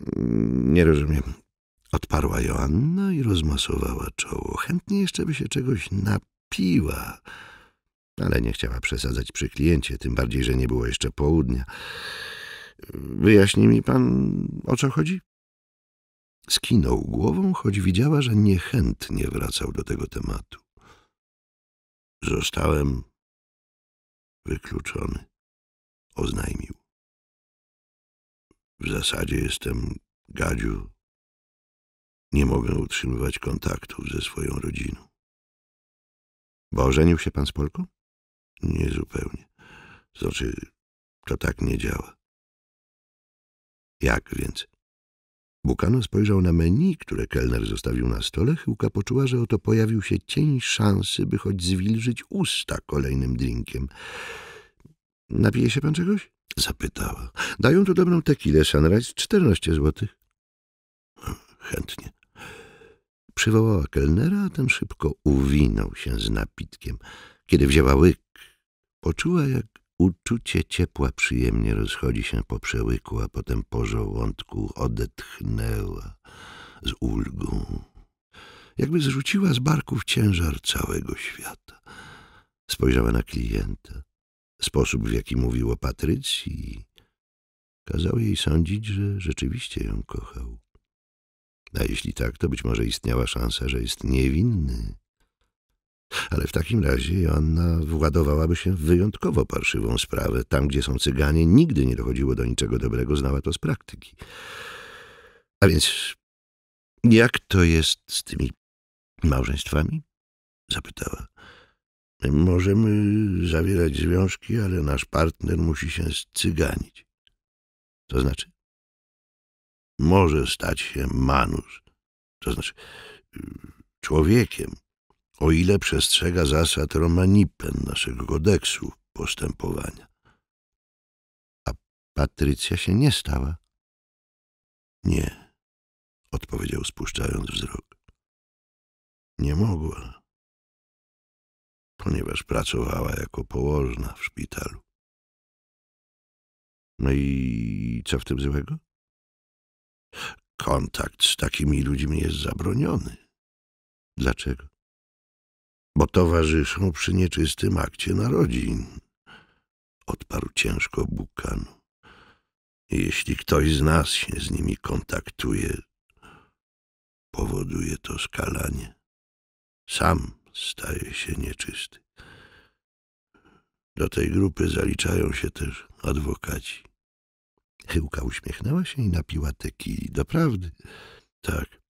Mm, nie rozumiem. Odparła Joanna i rozmasowała czoło. Chętnie jeszcze by się czegoś napiła, ale nie chciała przesadzać przy kliencie, tym bardziej, że nie było jeszcze południa. Wyjaśni mi pan, o co chodzi? Skinął głową, choć widziała, że niechętnie wracał do tego tematu. Zostałem wykluczony, oznajmił. W zasadzie jestem gadziu. Nie mogę utrzymywać kontaktów ze swoją rodziną. Bo ożenił się pan z Polką? Nie zupełnie. Znaczy, to tak nie działa. Jak więc? Bukano spojrzał na menu, które kelner zostawił na stole. Chyłka poczuła, że oto pojawił się cień szansy, by choć zwilżyć usta kolejnym drinkiem. Napije się pan czegoś? Zapytała. Dają tu dobrą tequilę Sunrise, 14 złotych. Chętnie. Przywołała kelnera, a ten szybko uwinął się z napitkiem. Kiedy wzięła łyk, poczuła, jak uczucie ciepła przyjemnie rozchodzi się po przełyku, a potem po żołądku odetchnęła z ulgą. Jakby zrzuciła z barków ciężar całego świata. Spojrzała na klienta sposób, w jaki mówił o Patrycji, kazał jej sądzić, że rzeczywiście ją kochał. A jeśli tak, to być może istniała szansa, że jest niewinny. Ale w takim razie Joanna władowałaby się w wyjątkowo parszywą sprawę. Tam, gdzie są cyganie, nigdy nie dochodziło do niczego dobrego, znała to z praktyki. A więc jak to jest z tymi małżeństwami? Zapytała. Możemy zawierać związki, ale nasz partner musi się zcyganić. To znaczy? Może stać się manus, to znaczy człowiekiem, o ile przestrzega zasad Romanipen, naszego kodeksu postępowania. A Patrycja się nie stała? Nie, odpowiedział spuszczając wzrok. Nie mogła ponieważ pracowała jako położna w szpitalu. No i co w tym złego? Kontakt z takimi ludźmi jest zabroniony. Dlaczego? Bo towarzyszą przy nieczystym akcie narodzin, odparł ciężko Bukan. Jeśli ktoś z nas się z nimi kontaktuje, powoduje to skalanie. Sam staje się nieczysty. Do tej grupy zaliczają się też adwokaci. Chyłka uśmiechnęła się i napiła teki. Doprawdy? Tak,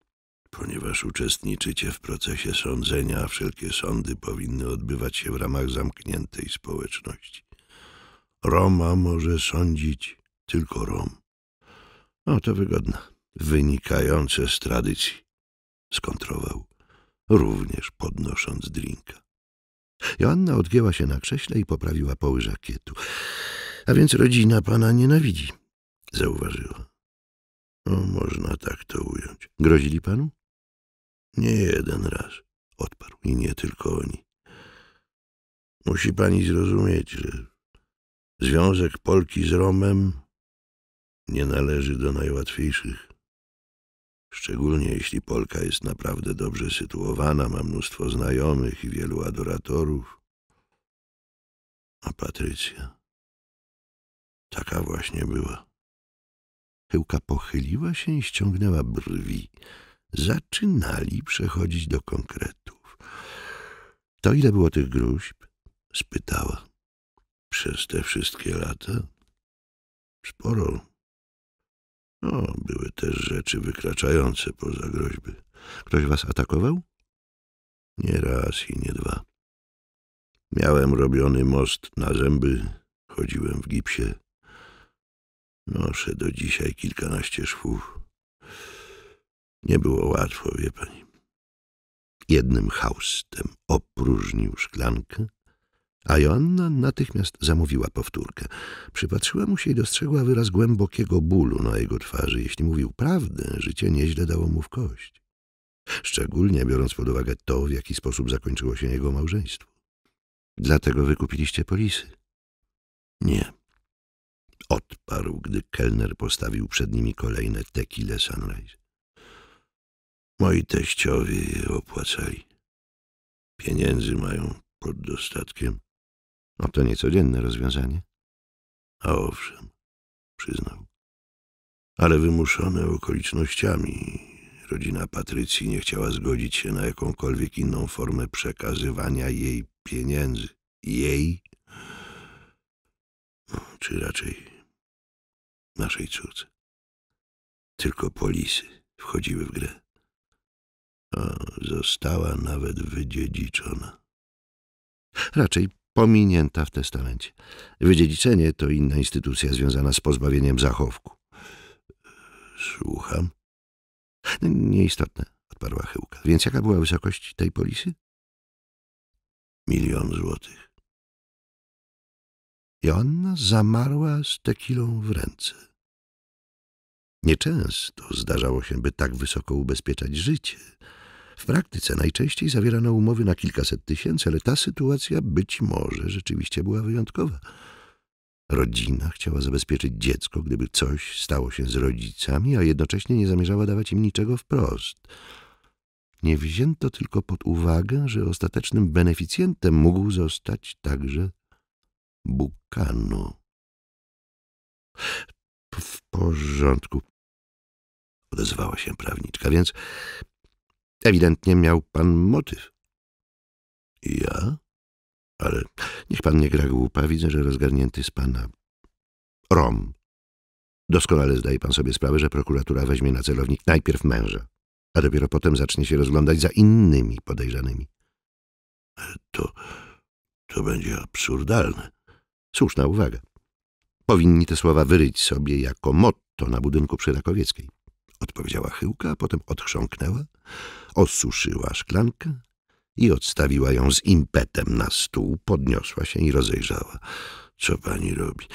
ponieważ uczestniczycie w procesie sądzenia, a wszelkie sądy powinny odbywać się w ramach zamkniętej społeczności. Roma może sądzić tylko Rom. O, to wygodne. Wynikające z tradycji, skontrował również podnosząc drinka. Joanna odgięła się na krześle i poprawiła poły żakietu. A więc rodzina pana nienawidzi, zauważyła. No, można tak to ująć. Grozili panu? Nie jeden raz, odparł. I nie tylko oni. Musi pani zrozumieć, że związek Polki z Romem nie należy do najłatwiejszych. Szczególnie jeśli Polka jest naprawdę dobrze sytuowana, ma mnóstwo znajomych i wielu adoratorów. A Patrycja? Taka właśnie była. Chyłka pochyliła się i ściągnęła brwi. Zaczynali przechodzić do konkretów. To ile było tych gruźb? spytała. Przez te wszystkie lata? Sporo. No, były też rzeczy wykraczające poza groźby. Ktoś was atakował? Nie raz i nie dwa. Miałem robiony most na zęby, chodziłem w gipsie. Noszę do dzisiaj kilkanaście szwów. Nie było łatwo, wie pani. Jednym haustem opróżnił szklankę, a Joanna natychmiast zamówiła powtórkę. Przypatrzyła mu się i dostrzegła wyraz głębokiego bólu na jego twarzy. Jeśli mówił prawdę, życie nieźle dało mu w kość. Szczególnie biorąc pod uwagę to, w jaki sposób zakończyło się jego małżeństwo. Dlatego wykupiliście polisy? Nie. Odparł, gdy kelner postawił przed nimi kolejne tequile sunrise. Moi teściowie je opłacali. Pieniędzy mają pod dostatkiem. No to niecodzienne rozwiązanie. A owszem, przyznał. Ale wymuszone okolicznościami rodzina Patrycji nie chciała zgodzić się na jakąkolwiek inną formę przekazywania jej pieniędzy. Jej? Czy raczej naszej córce. Tylko polisy wchodziły w grę. A została nawet wydziedziczona. Raczej pominięta w testamencie. Wydziedziczenie to inna instytucja związana z pozbawieniem zachowku. Słucham. Nieistotne, odparła Chyłka. Więc jaka była wysokość tej polisy? Milion złotych. ona zamarła z tekilą w ręce. Nieczęsto zdarzało się, by tak wysoko ubezpieczać życie. W praktyce najczęściej zawierano umowy na kilkaset tysięcy, ale ta sytuacja być może rzeczywiście była wyjątkowa. Rodzina chciała zabezpieczyć dziecko, gdyby coś stało się z rodzicami, a jednocześnie nie zamierzała dawać im niczego wprost. Nie wzięto tylko pod uwagę, że ostatecznym beneficjentem mógł zostać także Bukano. W porządku, odezwała się prawniczka, więc Ewidentnie miał pan motyw. Ja? Ale niech pan nie gra głupa, widzę, że rozgarnięty z pana. Rom. Doskonale zdaje pan sobie sprawę, że prokuratura weźmie na celownik najpierw męża, a dopiero potem zacznie się rozglądać za innymi podejrzanymi. To... to będzie absurdalne. Słuszna uwaga. Powinni te słowa wyryć sobie jako motto na budynku przy Rakowieckiej. Odpowiedziała chyłka, a potem odchrząknęła osuszyła szklankę i odstawiła ją z impetem na stół, podniosła się i rozejrzała. Co pani robi?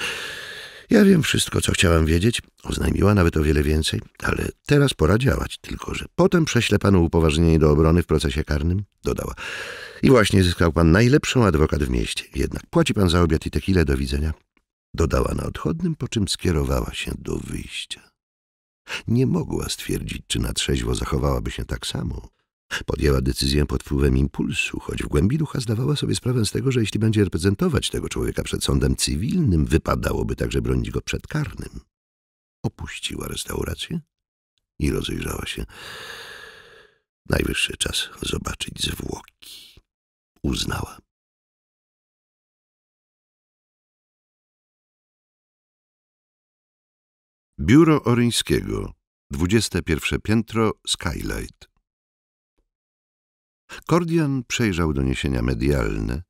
Ja wiem wszystko, co chciałam wiedzieć, oznajmiła nawet o wiele więcej, ale teraz pora działać, tylko że potem prześlę panu upoważnienie do obrony w procesie karnym, dodała. I właśnie zyskał pan najlepszą adwokat w mieście, jednak płaci pan za obiad i tequilę, do widzenia, dodała na odchodnym, po czym skierowała się do wyjścia. Nie mogła stwierdzić, czy na trzeźwo zachowałaby się tak samo. Podjęła decyzję pod wpływem impulsu, choć w głębi ducha zdawała sobie sprawę z tego, że jeśli będzie reprezentować tego człowieka przed sądem cywilnym, wypadałoby także bronić go przed karnym. Opuściła restaurację i rozejrzała się. Najwyższy czas zobaczyć zwłoki. Uznała, Biuro Oryńskiego, 21 piętro, Skylight. Kordian przejrzał doniesienia medialne,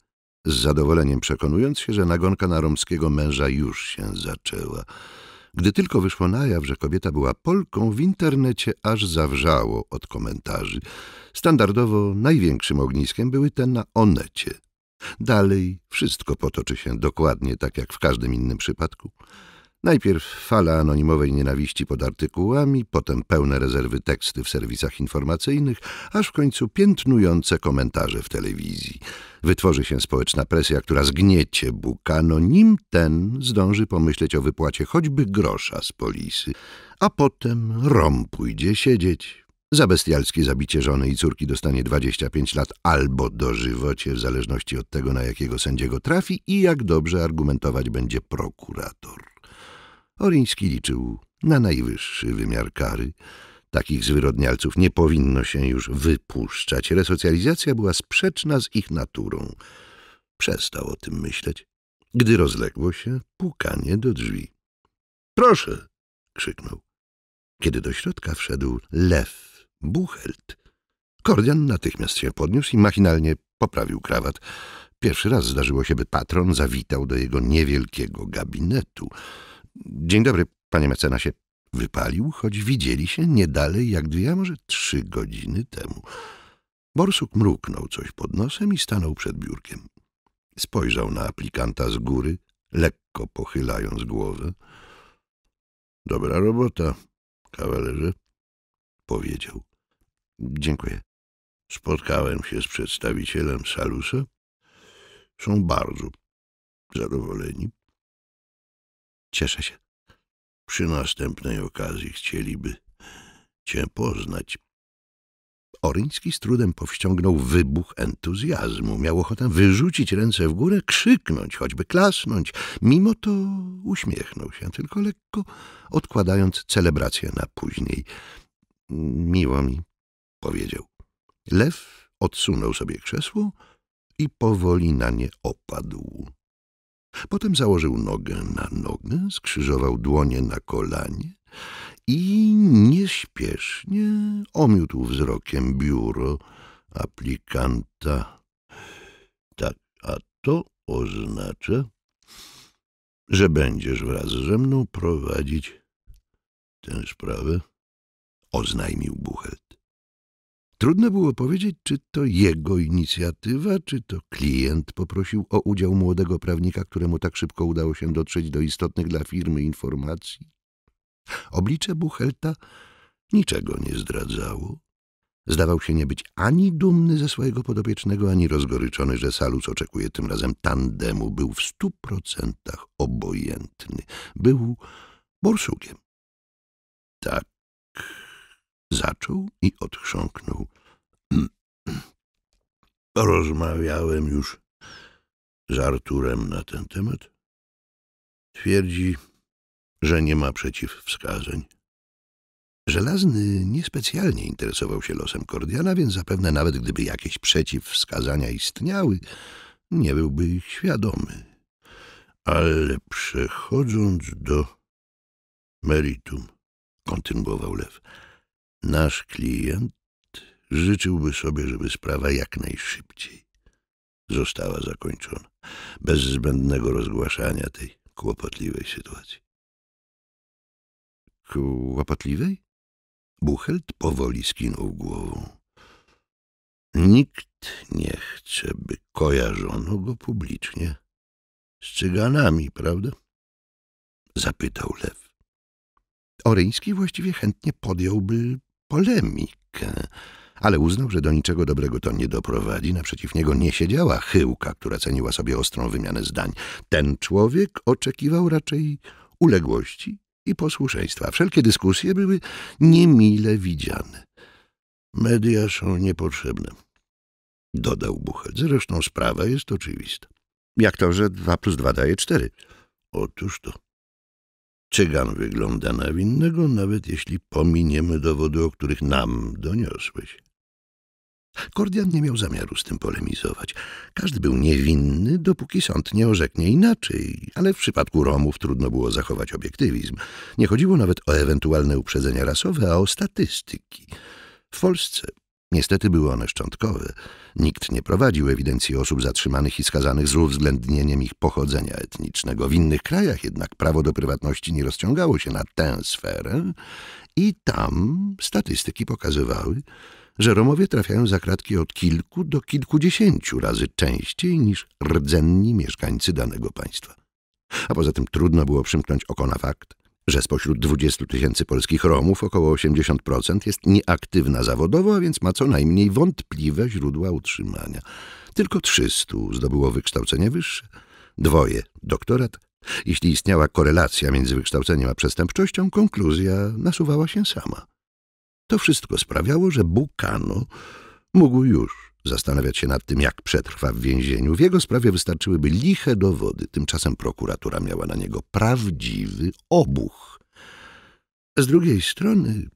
z zadowoleniem przekonując się, że nagonka na romskiego męża już się zaczęła. Gdy tylko wyszło na jaw, że kobieta była Polką, w internecie aż zawrzało od komentarzy. Standardowo największym ogniskiem były te na Onecie. Dalej wszystko potoczy się dokładnie tak jak w każdym innym przypadku. Najpierw fala anonimowej nienawiści pod artykułami, potem pełne rezerwy teksty w serwisach informacyjnych, aż w końcu piętnujące komentarze w telewizji. Wytworzy się społeczna presja, która zgniecie Bukano, nim ten zdąży pomyśleć o wypłacie choćby grosza z polisy. A potem rom pójdzie siedzieć. Za bestialskie zabicie żony i córki dostanie 25 lat albo dożywocie, w zależności od tego, na jakiego sędziego trafi i jak dobrze argumentować będzie prokurator. Oryński liczył na najwyższy wymiar kary. Takich zwyrodnialców nie powinno się już wypuszczać. Resocjalizacja była sprzeczna z ich naturą. Przestał o tym myśleć, gdy rozległo się pukanie do drzwi. Proszę! krzyknął. Kiedy do środka wszedł lew Buchelt, Kordian natychmiast się podniósł i machinalnie poprawił krawat. Pierwszy raz zdarzyło się, by patron zawitał do jego niewielkiego gabinetu. Dzień dobry, panie mecenasie. Wypalił, choć widzieli się nie dalej jak dwie, a może trzy godziny temu. Borsuk mruknął coś pod nosem i stanął przed biurkiem. Spojrzał na aplikanta z góry, lekko pochylając głowę. — Dobra robota, kawalerze — powiedział. — Dziękuję. Spotkałem się z przedstawicielem Salusa. Są bardzo zadowoleni. Cieszę się. Przy następnej okazji chcieliby cię poznać. Oryński z trudem powściągnął wybuch entuzjazmu. Miał ochotę wyrzucić ręce w górę, krzyknąć, choćby klasnąć. Mimo to uśmiechnął się, tylko lekko odkładając celebrację na później. Miło mi, powiedział. Lew odsunął sobie krzesło i powoli na nie opadł. Potem założył nogę na nogę, skrzyżował dłonie na kolanie i nieśpiesznie omiótł wzrokiem biuro aplikanta. Tak, a to oznacza, że będziesz wraz ze mną prowadzić tę sprawę, oznajmił Buchel. Trudno było powiedzieć, czy to jego inicjatywa, czy to klient poprosił o udział młodego prawnika, któremu tak szybko udało się dotrzeć do istotnych dla firmy informacji. Oblicze Buchelta niczego nie zdradzało. Zdawał się nie być ani dumny ze swojego podopiecznego, ani rozgoryczony, że Salus oczekuje tym razem tandemu. Był w stu procentach obojętny. Był borsukiem. Tak Zaczął i odchrząknął. Rozmawiałem już z Arturem na ten temat. Twierdzi, że nie ma przeciwwskazań. Żelazny niespecjalnie interesował się losem Kordiana, więc zapewne nawet gdyby jakieś przeciwwskazania istniały, nie byłby ich świadomy. Ale przechodząc do meritum, kontynuował Lew, Nasz klient życzyłby sobie, żeby sprawa jak najszybciej została zakończona, bez zbędnego rozgłaszania tej kłopotliwej sytuacji. Kłopotliwej? Buchelt powoli skinął głową. Nikt nie chce, by kojarzono go publicznie z cyganami, prawda? Zapytał lew. Oryński właściwie chętnie podjąłby polemikę, ale uznał, że do niczego dobrego to nie doprowadzi. Naprzeciw niego nie siedziała chyłka, która ceniła sobie ostrą wymianę zdań. Ten człowiek oczekiwał raczej uległości i posłuszeństwa. Wszelkie dyskusje były niemile widziane. Media są niepotrzebne, dodał Buchet. Zresztą sprawa jest oczywista. Jak to, że dwa plus dwa daje cztery? Otóż to. Cygan wygląda na winnego, nawet jeśli pominiemy dowody, o których nam doniosłeś. Kordian nie miał zamiaru z tym polemizować. Każdy był niewinny, dopóki sąd nie orzeknie inaczej, ale w przypadku Romów trudno było zachować obiektywizm. Nie chodziło nawet o ewentualne uprzedzenia rasowe, a o statystyki. W Polsce Niestety były one szczątkowe. Nikt nie prowadził ewidencji osób zatrzymanych i skazanych z uwzględnieniem ich pochodzenia etnicznego. W innych krajach jednak prawo do prywatności nie rozciągało się na tę sferę i tam statystyki pokazywały, że Romowie trafiają za kratki od kilku do kilkudziesięciu razy częściej niż rdzenni mieszkańcy danego państwa. A poza tym trudno było przymknąć oko na fakt, że spośród 20 tysięcy polskich Romów około 80% jest nieaktywna zawodowo, a więc ma co najmniej wątpliwe źródła utrzymania. Tylko 300 zdobyło wykształcenie wyższe, dwoje doktorat. Jeśli istniała korelacja między wykształceniem a przestępczością, konkluzja nasuwała się sama. To wszystko sprawiało, że Bukano mógł już zastanawiać się nad tym, jak przetrwa w więzieniu. W jego sprawie wystarczyłyby liche dowody. Tymczasem prokuratura miała na niego prawdziwy obuch. Z drugiej strony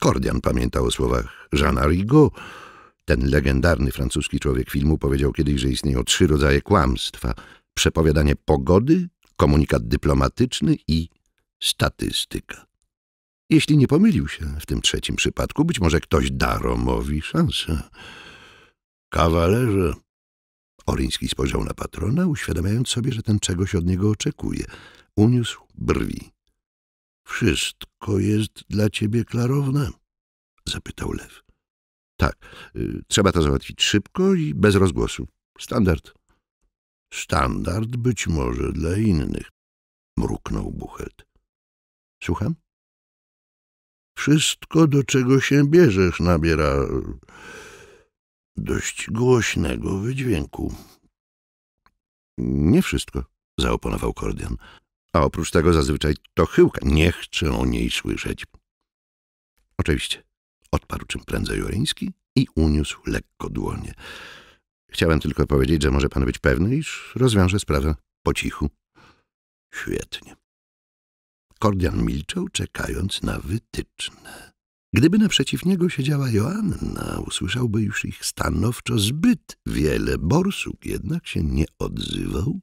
Kordian pamiętał o słowach Jeana Rigaud. Ten legendarny francuski człowiek filmu powiedział kiedyś, że istnieją trzy rodzaje kłamstwa. Przepowiadanie pogody, komunikat dyplomatyczny i statystyka. Jeśli nie pomylił się w tym trzecim przypadku, być może ktoś da Romowi szansę. Kawalerze! Oryński spojrzał na patrona, uświadamiając sobie, że ten czegoś od niego oczekuje. Uniósł brwi. Wszystko jest dla ciebie klarowne? zapytał lew. Tak, y, trzeba to załatwić szybko i bez rozgłosu. Standard. Standard być może dla innych, mruknął Buchet. Słucham? Wszystko, do czego się bierzesz, nabiera dość głośnego wydźwięku. Nie wszystko, zaoponował Kordian. A oprócz tego zazwyczaj to chyłka. Nie chcę o niej słyszeć. Oczywiście, odparł czym prędzej Joryński i uniósł lekko dłonie. Chciałem tylko powiedzieć, że może pan być pewny, iż rozwiążę sprawę po cichu. Świetnie. Kordian milczał, czekając na wytyczne. Gdyby naprzeciw niego siedziała Joanna, usłyszałby już ich stanowczo zbyt wiele. Borsuk jednak się nie odzywał,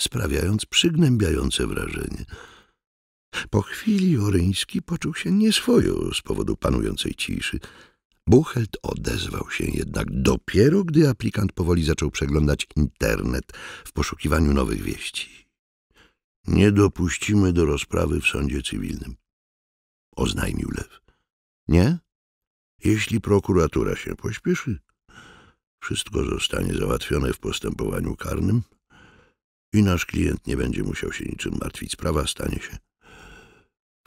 sprawiając przygnębiające wrażenie. Po chwili Oryński poczuł się nieswojo z powodu panującej ciszy. Buchelt odezwał się jednak dopiero, gdy aplikant powoli zaczął przeglądać internet w poszukiwaniu nowych wieści. Nie dopuścimy do rozprawy w sądzie cywilnym, oznajmił Lew. Nie? Jeśli prokuratura się pośpieszy, wszystko zostanie załatwione w postępowaniu karnym i nasz klient nie będzie musiał się niczym martwić. Sprawa stanie się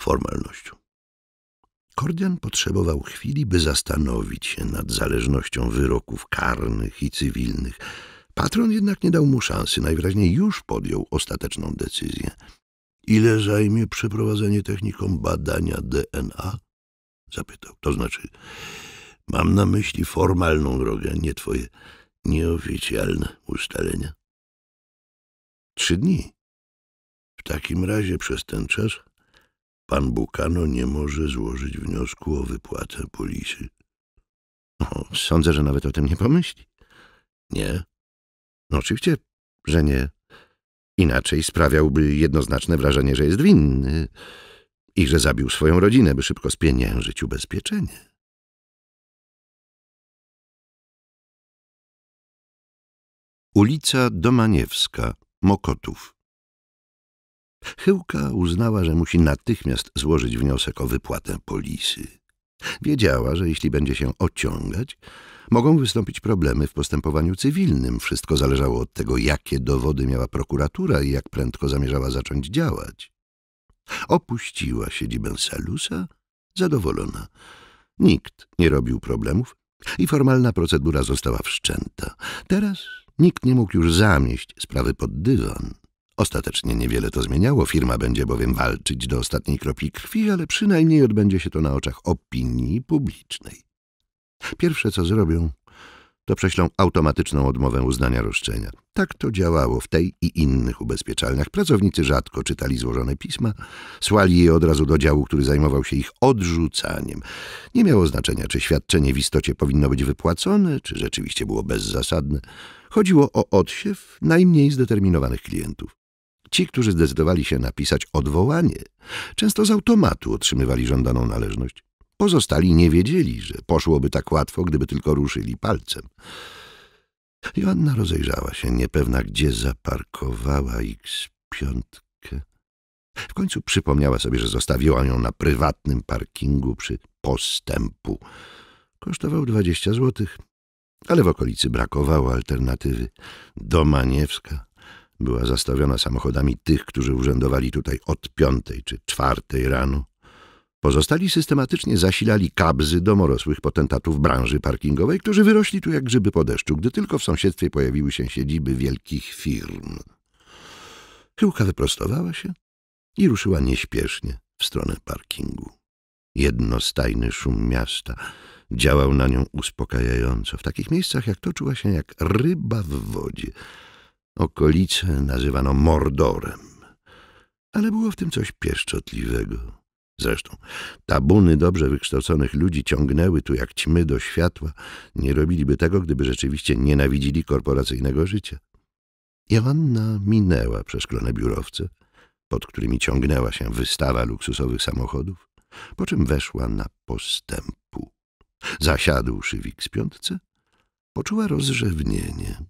formalnością. Kordian potrzebował chwili, by zastanowić się nad zależnością wyroków karnych i cywilnych. Patron jednak nie dał mu szansy, najwyraźniej już podjął ostateczną decyzję. Ile zajmie przeprowadzenie technikom badania DNA? Zapytał. To znaczy, mam na myśli formalną drogę, nie twoje nieoficjalne ustalenia. Trzy dni. W takim razie przez ten czas pan Bukano nie może złożyć wniosku o wypłatę polisy. O, sądzę, że nawet o tym nie pomyśli. Nie. No oczywiście, że nie. Inaczej sprawiałby jednoznaczne wrażenie, że jest winny i że zabił swoją rodzinę, by szybko spieniężyć ubezpieczenie. Ulica Domaniewska, Mokotów. Chyłka uznała, że musi natychmiast złożyć wniosek o wypłatę polisy. Wiedziała, że jeśli będzie się ociągać, mogą wystąpić problemy w postępowaniu cywilnym. Wszystko zależało od tego, jakie dowody miała prokuratura i jak prędko zamierzała zacząć działać. Opuściła siedzibę Salusa, zadowolona. Nikt nie robił problemów i formalna procedura została wszczęta. Teraz nikt nie mógł już zamieść sprawy pod dywan. Ostatecznie niewiele to zmieniało, firma będzie bowiem walczyć do ostatniej kropli krwi, ale przynajmniej odbędzie się to na oczach opinii publicznej. Pierwsze, co zrobią, to prześlą automatyczną odmowę uznania roszczenia. Tak to działało w tej i innych ubezpieczalniach. Pracownicy rzadko czytali złożone pisma, słali je od razu do działu, który zajmował się ich odrzucaniem. Nie miało znaczenia, czy świadczenie w istocie powinno być wypłacone, czy rzeczywiście było bezzasadne. Chodziło o odsiew najmniej zdeterminowanych klientów. Ci, którzy zdecydowali się napisać odwołanie, często z automatu otrzymywali żądaną należność. Pozostali nie wiedzieli, że poszłoby tak łatwo, gdyby tylko ruszyli palcem. Joanna rozejrzała się, niepewna, gdzie zaparkowała x piątkę. W końcu przypomniała sobie, że zostawiła ją na prywatnym parkingu przy postępu. Kosztował dwadzieścia złotych, ale w okolicy brakowało alternatywy. Domaniewska była zastawiona samochodami tych, którzy urzędowali tutaj od piątej czy czwartej rano. Pozostali systematycznie zasilali kabzy domorosłych potentatów branży parkingowej, którzy wyrośli tu jak grzyby po deszczu, gdy tylko w sąsiedztwie pojawiły się siedziby wielkich firm. Chyłka wyprostowała się i ruszyła nieśpiesznie w stronę parkingu. Jednostajny szum miasta działał na nią uspokajająco, w takich miejscach jak to czuła się jak ryba w wodzie. Okolice nazywano Mordorem, ale było w tym coś pieszczotliwego. Zresztą tabuny dobrze wykształconych ludzi ciągnęły tu jak ćmy do światła. Nie robiliby tego, gdyby rzeczywiście nienawidzili korporacyjnego życia. Joanna minęła przeszklone biurowce, pod którymi ciągnęła się wystawa luksusowych samochodów, po czym weszła na postępu. Zasiadłszy w z piątce poczuła rozrzewnienie.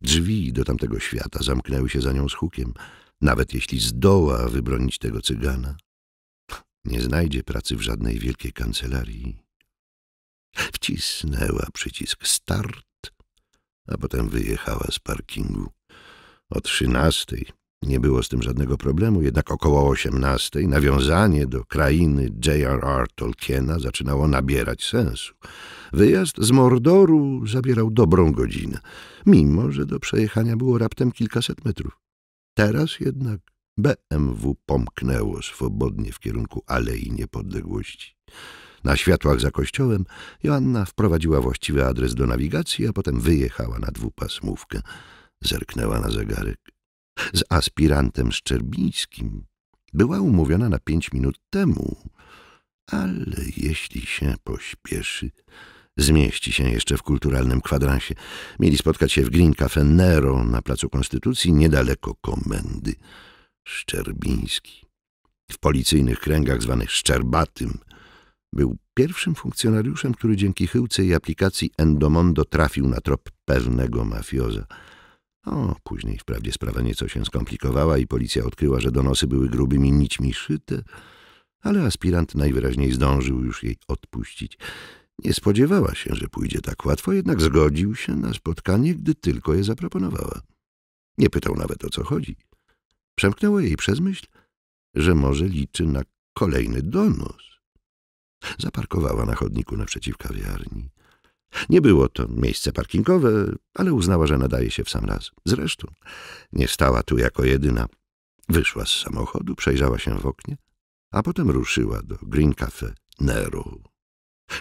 Drzwi do tamtego świata zamknęły się za nią z hukiem, nawet jeśli zdoła wybronić tego cygana nie znajdzie pracy w żadnej wielkiej kancelarii. Wcisnęła przycisk start, a potem wyjechała z parkingu. O trzynastej nie było z tym żadnego problemu, jednak około osiemnastej nawiązanie do krainy J.R.R. Tolkiena zaczynało nabierać sensu. Wyjazd z Mordoru zabierał dobrą godzinę, mimo że do przejechania było raptem kilkaset metrów. Teraz jednak BMW pomknęło swobodnie w kierunku Alei Niepodległości. Na światłach za kościołem Joanna wprowadziła właściwy adres do nawigacji, a potem wyjechała na dwupasmówkę. Zerknęła na zegarek. Z aspirantem Szczerbińskim była umówiona na pięć minut temu, ale jeśli się pośpieszy, zmieści się jeszcze w kulturalnym kwadransie. Mieli spotkać się w Green Cafe Nero na Placu Konstytucji niedaleko komendy. Szczerbiński, w policyjnych kręgach zwanych Szczerbatym, był pierwszym funkcjonariuszem, który dzięki chyłce i aplikacji Endomondo trafił na trop pewnego mafioza. O, później wprawdzie sprawa nieco się skomplikowała i policja odkryła, że donosy były grubymi nićmi szyte, ale aspirant najwyraźniej zdążył już jej odpuścić. Nie spodziewała się, że pójdzie tak łatwo, jednak zgodził się na spotkanie, gdy tylko je zaproponowała. Nie pytał nawet o co chodzi. Przemknęło jej przez myśl, że może liczy na kolejny donos. Zaparkowała na chodniku naprzeciw kawiarni. Nie było to miejsce parkingowe, ale uznała, że nadaje się w sam raz. Zresztą nie stała tu jako jedyna. Wyszła z samochodu, przejrzała się w oknie, a potem ruszyła do Green Cafe Nero.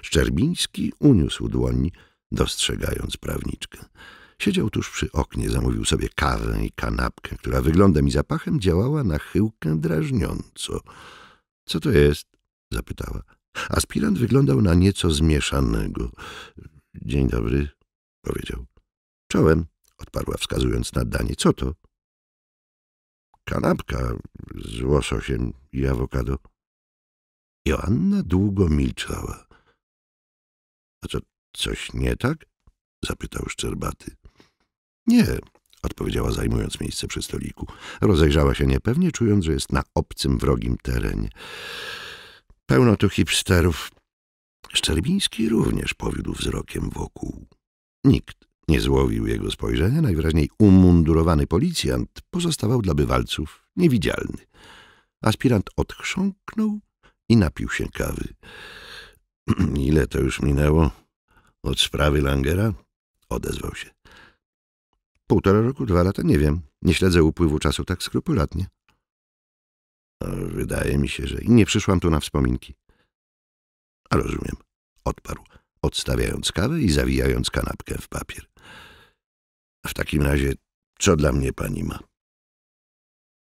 Szczerbiński uniósł dłoń, dostrzegając prawniczkę. Siedział tuż przy oknie, zamówił sobie kawę i kanapkę, która wyglądem i zapachem działała na chyłkę drażniąco. — Co to jest? — zapytała. Aspirant wyglądał na nieco zmieszanego. — Dzień dobry — powiedział. — Czołem — odparła, wskazując na danie. — Co to? — Kanapka z łososiem i awokado. Joanna długo milczała. — A co, coś nie tak? — zapytał Szczerbaty. Nie, odpowiedziała zajmując miejsce przy stoliku. Rozejrzała się niepewnie, czując, że jest na obcym, wrogim terenie. Pełno tu hipsterów. Szczerbiński również powiódł wzrokiem wokół. Nikt nie złowił jego spojrzenia, najwyraźniej umundurowany policjant pozostawał dla bywalców niewidzialny. Aspirant odchrząknął i napił się kawy. Ile to już minęło od sprawy Langera? Odezwał się. Półtora roku, dwa lata, nie wiem. Nie śledzę upływu czasu tak skrupulatnie. Wydaje mi się, że i nie przyszłam tu na wspominki. A rozumiem, odparł, odstawiając kawę i zawijając kanapkę w papier. W takim razie, co dla mnie pani ma?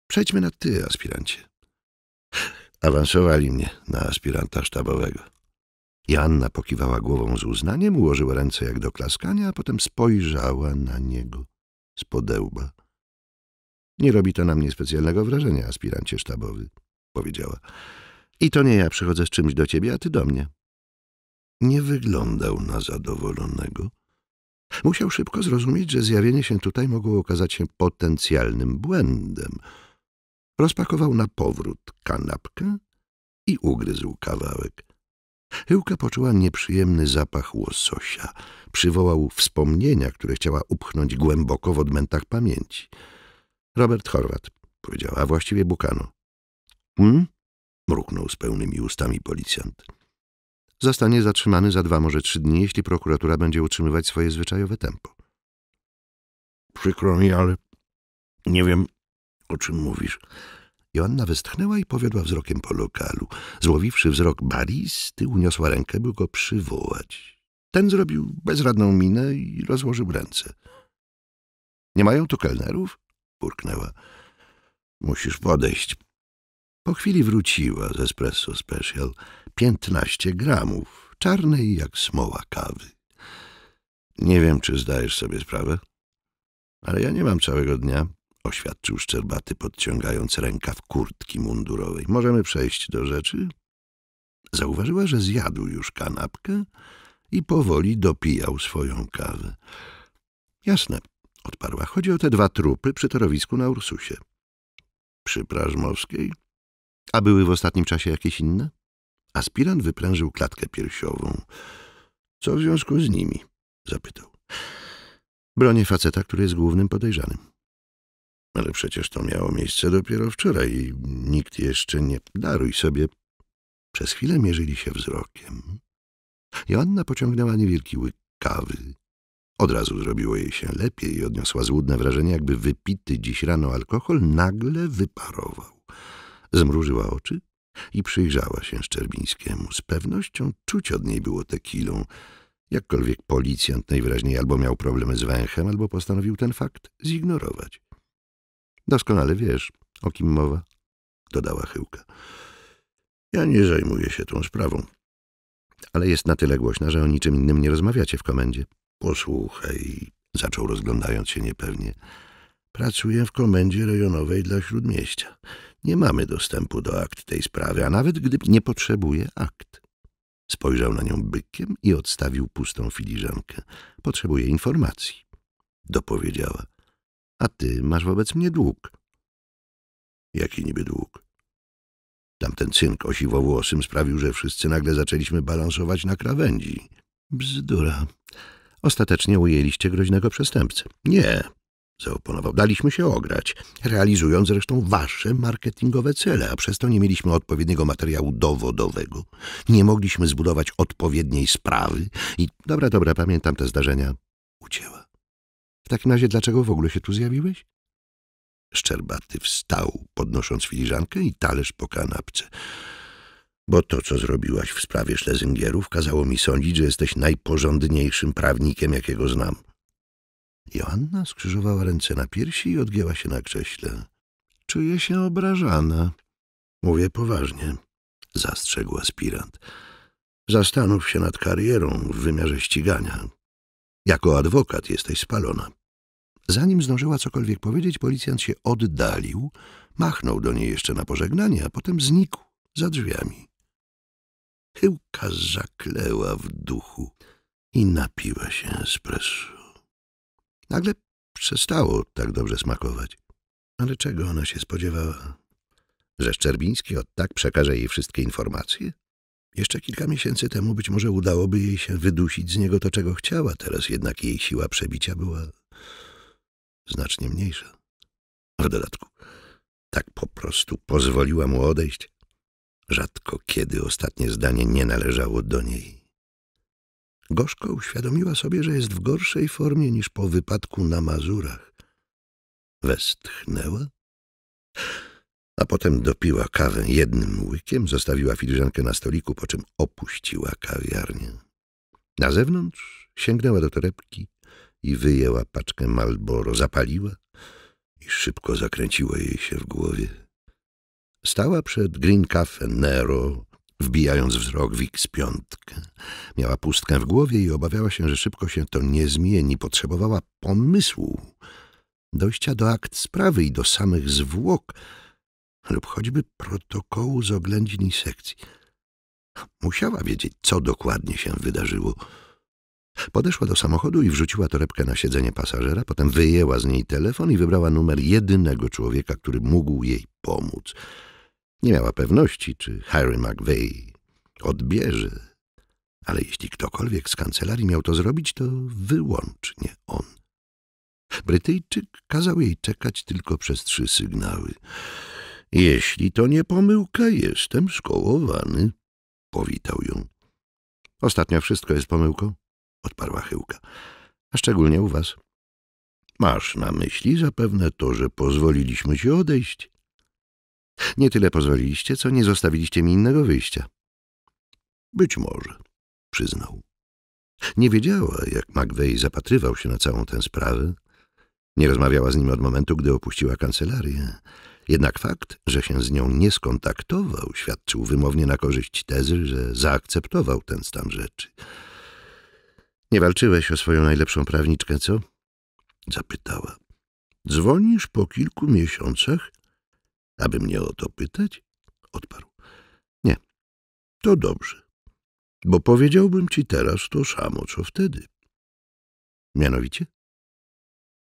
Przejdźmy na ty, aspirancie. Awansowali mnie na aspiranta sztabowego. Joanna pokiwała głową z uznaniem, ułożyła ręce jak do klaskania, a potem spojrzała na niego z podełba. Nie robi to na mnie specjalnego wrażenia, aspirancie sztabowy, powiedziała. I to nie ja przychodzę z czymś do ciebie, a ty do mnie. Nie wyglądał na zadowolonego. Musiał szybko zrozumieć, że zjawienie się tutaj mogło okazać się potencjalnym błędem. Rozpakował na powrót kanapkę i ugryzł kawałek. Chyłka poczuła nieprzyjemny zapach łososia. Przywołał wspomnienia, które chciała upchnąć głęboko w odmętach pamięci. Robert Horwat, powiedziała, właściwie Bukano. Hm? mruknął z pełnymi ustami policjant. Zostanie zatrzymany za dwa, może trzy dni, jeśli prokuratura będzie utrzymywać swoje zwyczajowe tempo. Przykro mi, ale nie wiem, o czym mówisz. Joanna westchnęła i powiodła wzrokiem po lokalu. Złowiwszy wzrok baristy, uniosła rękę, by go przywołać. Ten zrobił bezradną minę i rozłożył ręce. — Nie mają tu kelnerów? — burknęła. — Musisz podejść. Po chwili wróciła z espresso special. Piętnaście gramów, czarnej jak smoła kawy. — Nie wiem, czy zdajesz sobie sprawę, ale ja nie mam całego dnia oświadczył Szczerbaty, podciągając ręka w kurtki mundurowej. Możemy przejść do rzeczy? Zauważyła, że zjadł już kanapkę i powoli dopijał swoją kawę. Jasne, odparła. Chodzi o te dwa trupy przy torowisku na Ursusie. Przy Prażmowskiej? A były w ostatnim czasie jakieś inne? Aspirant wyprężył klatkę piersiową. Co w związku z nimi? zapytał. Bronię faceta, który jest głównym podejrzanym. Ale przecież to miało miejsce dopiero wczoraj i nikt jeszcze nie... Daruj sobie. Przez chwilę mierzyli się wzrokiem. Joanna pociągnęła niewielki łyk kawy. Od razu zrobiło jej się lepiej i odniosła złudne wrażenie, jakby wypity dziś rano alkohol nagle wyparował. Zmrużyła oczy i przyjrzała się Szczerbińskiemu. Z pewnością czuć od niej było tekilą. Jakkolwiek policjant najwyraźniej albo miał problemy z węchem, albo postanowił ten fakt zignorować. Doskonale wiesz, o kim mowa, dodała Chyłka. Ja nie zajmuję się tą sprawą. Ale jest na tyle głośna, że o niczym innym nie rozmawiacie w komendzie. Posłuchaj, zaczął rozglądając się niepewnie. Pracuję w komendzie rejonowej dla Śródmieścia. Nie mamy dostępu do akt tej sprawy, a nawet gdy nie potrzebuje akt. Spojrzał na nią bykiem i odstawił pustą filiżankę. Potrzebuje informacji. Dopowiedziała a ty masz wobec mnie dług. Jaki niby dług? Tamten cynk osiwowłosym sprawił, że wszyscy nagle zaczęliśmy balansować na krawędzi. Bzdura. Ostatecznie ujęliście groźnego przestępcę. Nie, zaoponował. Daliśmy się ograć, realizując zresztą wasze marketingowe cele, a przez to nie mieliśmy odpowiedniego materiału dowodowego. Nie mogliśmy zbudować odpowiedniej sprawy i... Dobra, dobra, pamiętam te zdarzenia. Ucięła takim razie dlaczego w ogóle się tu zjawiłeś? Szczerbaty wstał, podnosząc filiżankę i talerz po kanapce. Bo to, co zrobiłaś w sprawie Szlezyngierów, kazało mi sądzić, że jesteś najporządniejszym prawnikiem, jakiego znam. Joanna skrzyżowała ręce na piersi i odgięła się na krześle. Czuję się obrażana. Mówię poważnie, zastrzegł aspirant. Zastanów się nad karierą w wymiarze ścigania. Jako adwokat jesteś spalona. Zanim zdążyła cokolwiek powiedzieć, policjant się oddalił, machnął do niej jeszcze na pożegnanie, a potem znikł za drzwiami. Chyłka zakleła w duchu i napiła się espresso. Nagle przestało tak dobrze smakować. Ale czego ona się spodziewała? Że Szczerbiński od tak przekaże jej wszystkie informacje? Jeszcze kilka miesięcy temu być może udałoby jej się wydusić z niego to, czego chciała, teraz jednak jej siła przebicia była znacznie mniejsza. W dodatku, tak po prostu pozwoliła mu odejść. Rzadko kiedy ostatnie zdanie nie należało do niej. Gorzko uświadomiła sobie, że jest w gorszej formie niż po wypadku na Mazurach. Westchnęła, a potem dopiła kawę jednym łykiem, zostawiła filiżankę na stoliku, po czym opuściła kawiarnię. Na zewnątrz sięgnęła do torebki, i wyjęła paczkę Malboro, zapaliła i szybko zakręciło jej się w głowie. Stała przed Green Cafe Nero, wbijając wzrok w X piątkę. Miała pustkę w głowie i obawiała się, że szybko się to nie zmieni. Potrzebowała pomysłu, dojścia do akt sprawy i do samych zwłok, lub choćby protokołu z oględzin i sekcji. Musiała wiedzieć, co dokładnie się wydarzyło. Podeszła do samochodu i wrzuciła torebkę na siedzenie pasażera, potem wyjęła z niej telefon i wybrała numer jedynego człowieka, który mógł jej pomóc. Nie miała pewności, czy Harry McVeigh odbierze, ale jeśli ktokolwiek z kancelarii miał to zrobić, to wyłącznie on. Brytyjczyk kazał jej czekać tylko przez trzy sygnały. Jeśli to nie pomyłka, jestem szkołowany, powitał ją. Ostatnio wszystko jest pomyłką odparła chyłka. A szczególnie u was. Masz na myśli zapewne to, że pozwoliliśmy ci odejść. Nie tyle pozwoliliście, co nie zostawiliście mi innego wyjścia. Być może, przyznał. Nie wiedziała, jak McVeigh zapatrywał się na całą tę sprawę. Nie rozmawiała z nim od momentu, gdy opuściła kancelarię. Jednak fakt, że się z nią nie skontaktował, świadczył wymownie na korzyść tezy, że zaakceptował ten stan rzeczy. Nie walczyłeś o swoją najlepszą prawniczkę, co? Zapytała. Dzwonisz po kilku miesiącach? Aby mnie o to pytać? Odparł. Nie. To dobrze. Bo powiedziałbym ci teraz to samo, co wtedy. Mianowicie?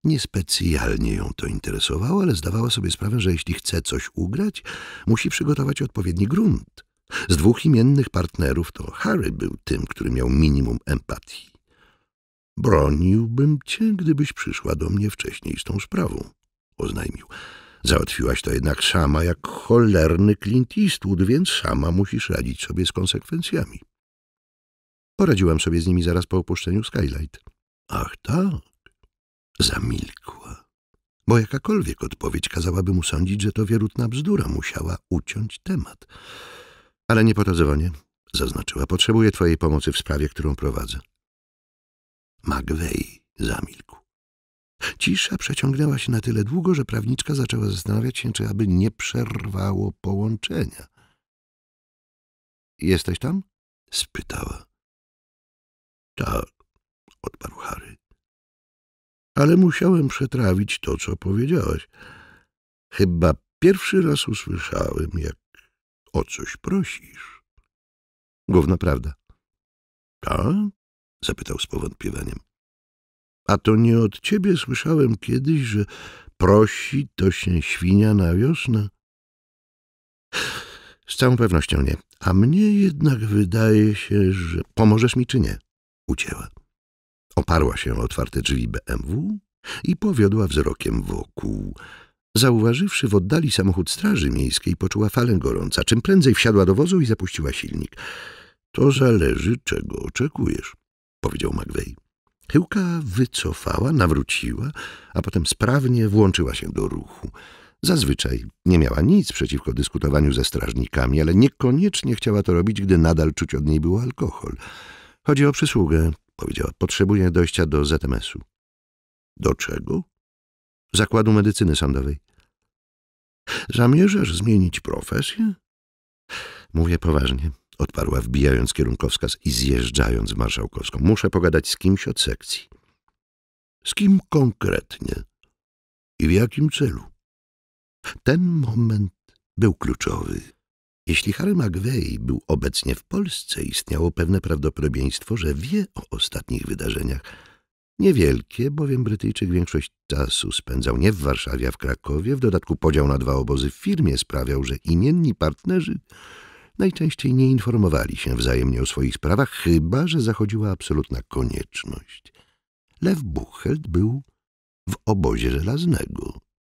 Niespecjalnie ją to interesowało, ale zdawała sobie sprawę, że jeśli chce coś ugrać, musi przygotować odpowiedni grunt. Z dwóch imiennych partnerów to Harry był tym, który miał minimum empatii. Broniłbym cię, gdybyś przyszła do mnie wcześniej z tą sprawą, oznajmił. Załatwiłaś to jednak sama jak cholerny Clint Eastwood, więc sama musisz radzić sobie z konsekwencjami. Poradziłam sobie z nimi zaraz po opuszczeniu Skylight. Ach tak, zamilkła, bo jakakolwiek odpowiedź kazałaby mu sądzić, że to wierutna bzdura musiała uciąć temat. Ale nie po to dzwonię, zaznaczyła. Potrzebuję twojej pomocy w sprawie, którą prowadzę. Magwej zamilkł. Cisza przeciągnęła się na tyle długo, że prawniczka zaczęła zastanawiać się, czy aby nie przerwało połączenia. Jesteś tam? spytała. Tak, odparł Harry. Ale musiałem przetrawić to, co powiedziałaś. Chyba pierwszy raz usłyszałem, jak o coś prosisz. Główna prawda. Tak? — zapytał z powątpiewaniem. — A to nie od ciebie słyszałem kiedyś, że prosi to się świnia na wiosnę? — Z całą pewnością nie. A mnie jednak wydaje się, że pomożesz mi czy nie? — ucięła. Oparła się o otwarte drzwi BMW i powiodła wzrokiem wokół. Zauważywszy w oddali samochód straży miejskiej, poczuła falę gorąca. Czym prędzej wsiadła do wozu i zapuściła silnik. — To zależy, czego oczekujesz — powiedział Magwej. Chyłka wycofała, nawróciła, a potem sprawnie włączyła się do ruchu. Zazwyczaj nie miała nic przeciwko dyskutowaniu ze strażnikami, ale niekoniecznie chciała to robić, gdy nadal czuć od niej był alkohol. Chodzi o przysługę, powiedziała. Potrzebuję dojścia do ZMS-u. Do czego? Zakładu medycyny sądowej. Zamierzasz zmienić profesję? Mówię poważnie odparła, wbijając kierunkowskaz i zjeżdżając marszałkowską. Muszę pogadać z kimś od sekcji. Z kim konkretnie i w jakim celu? Ten moment był kluczowy. Jeśli Harry McVeigh był obecnie w Polsce, istniało pewne prawdopodobieństwo, że wie o ostatnich wydarzeniach. Niewielkie, bowiem Brytyjczyk większość czasu spędzał nie w Warszawie, a w Krakowie. W dodatku podział na dwa obozy w firmie sprawiał, że imienni partnerzy Najczęściej nie informowali się wzajemnie o swoich sprawach, chyba że zachodziła absolutna konieczność. Lew Buchheld był w obozie żelaznego.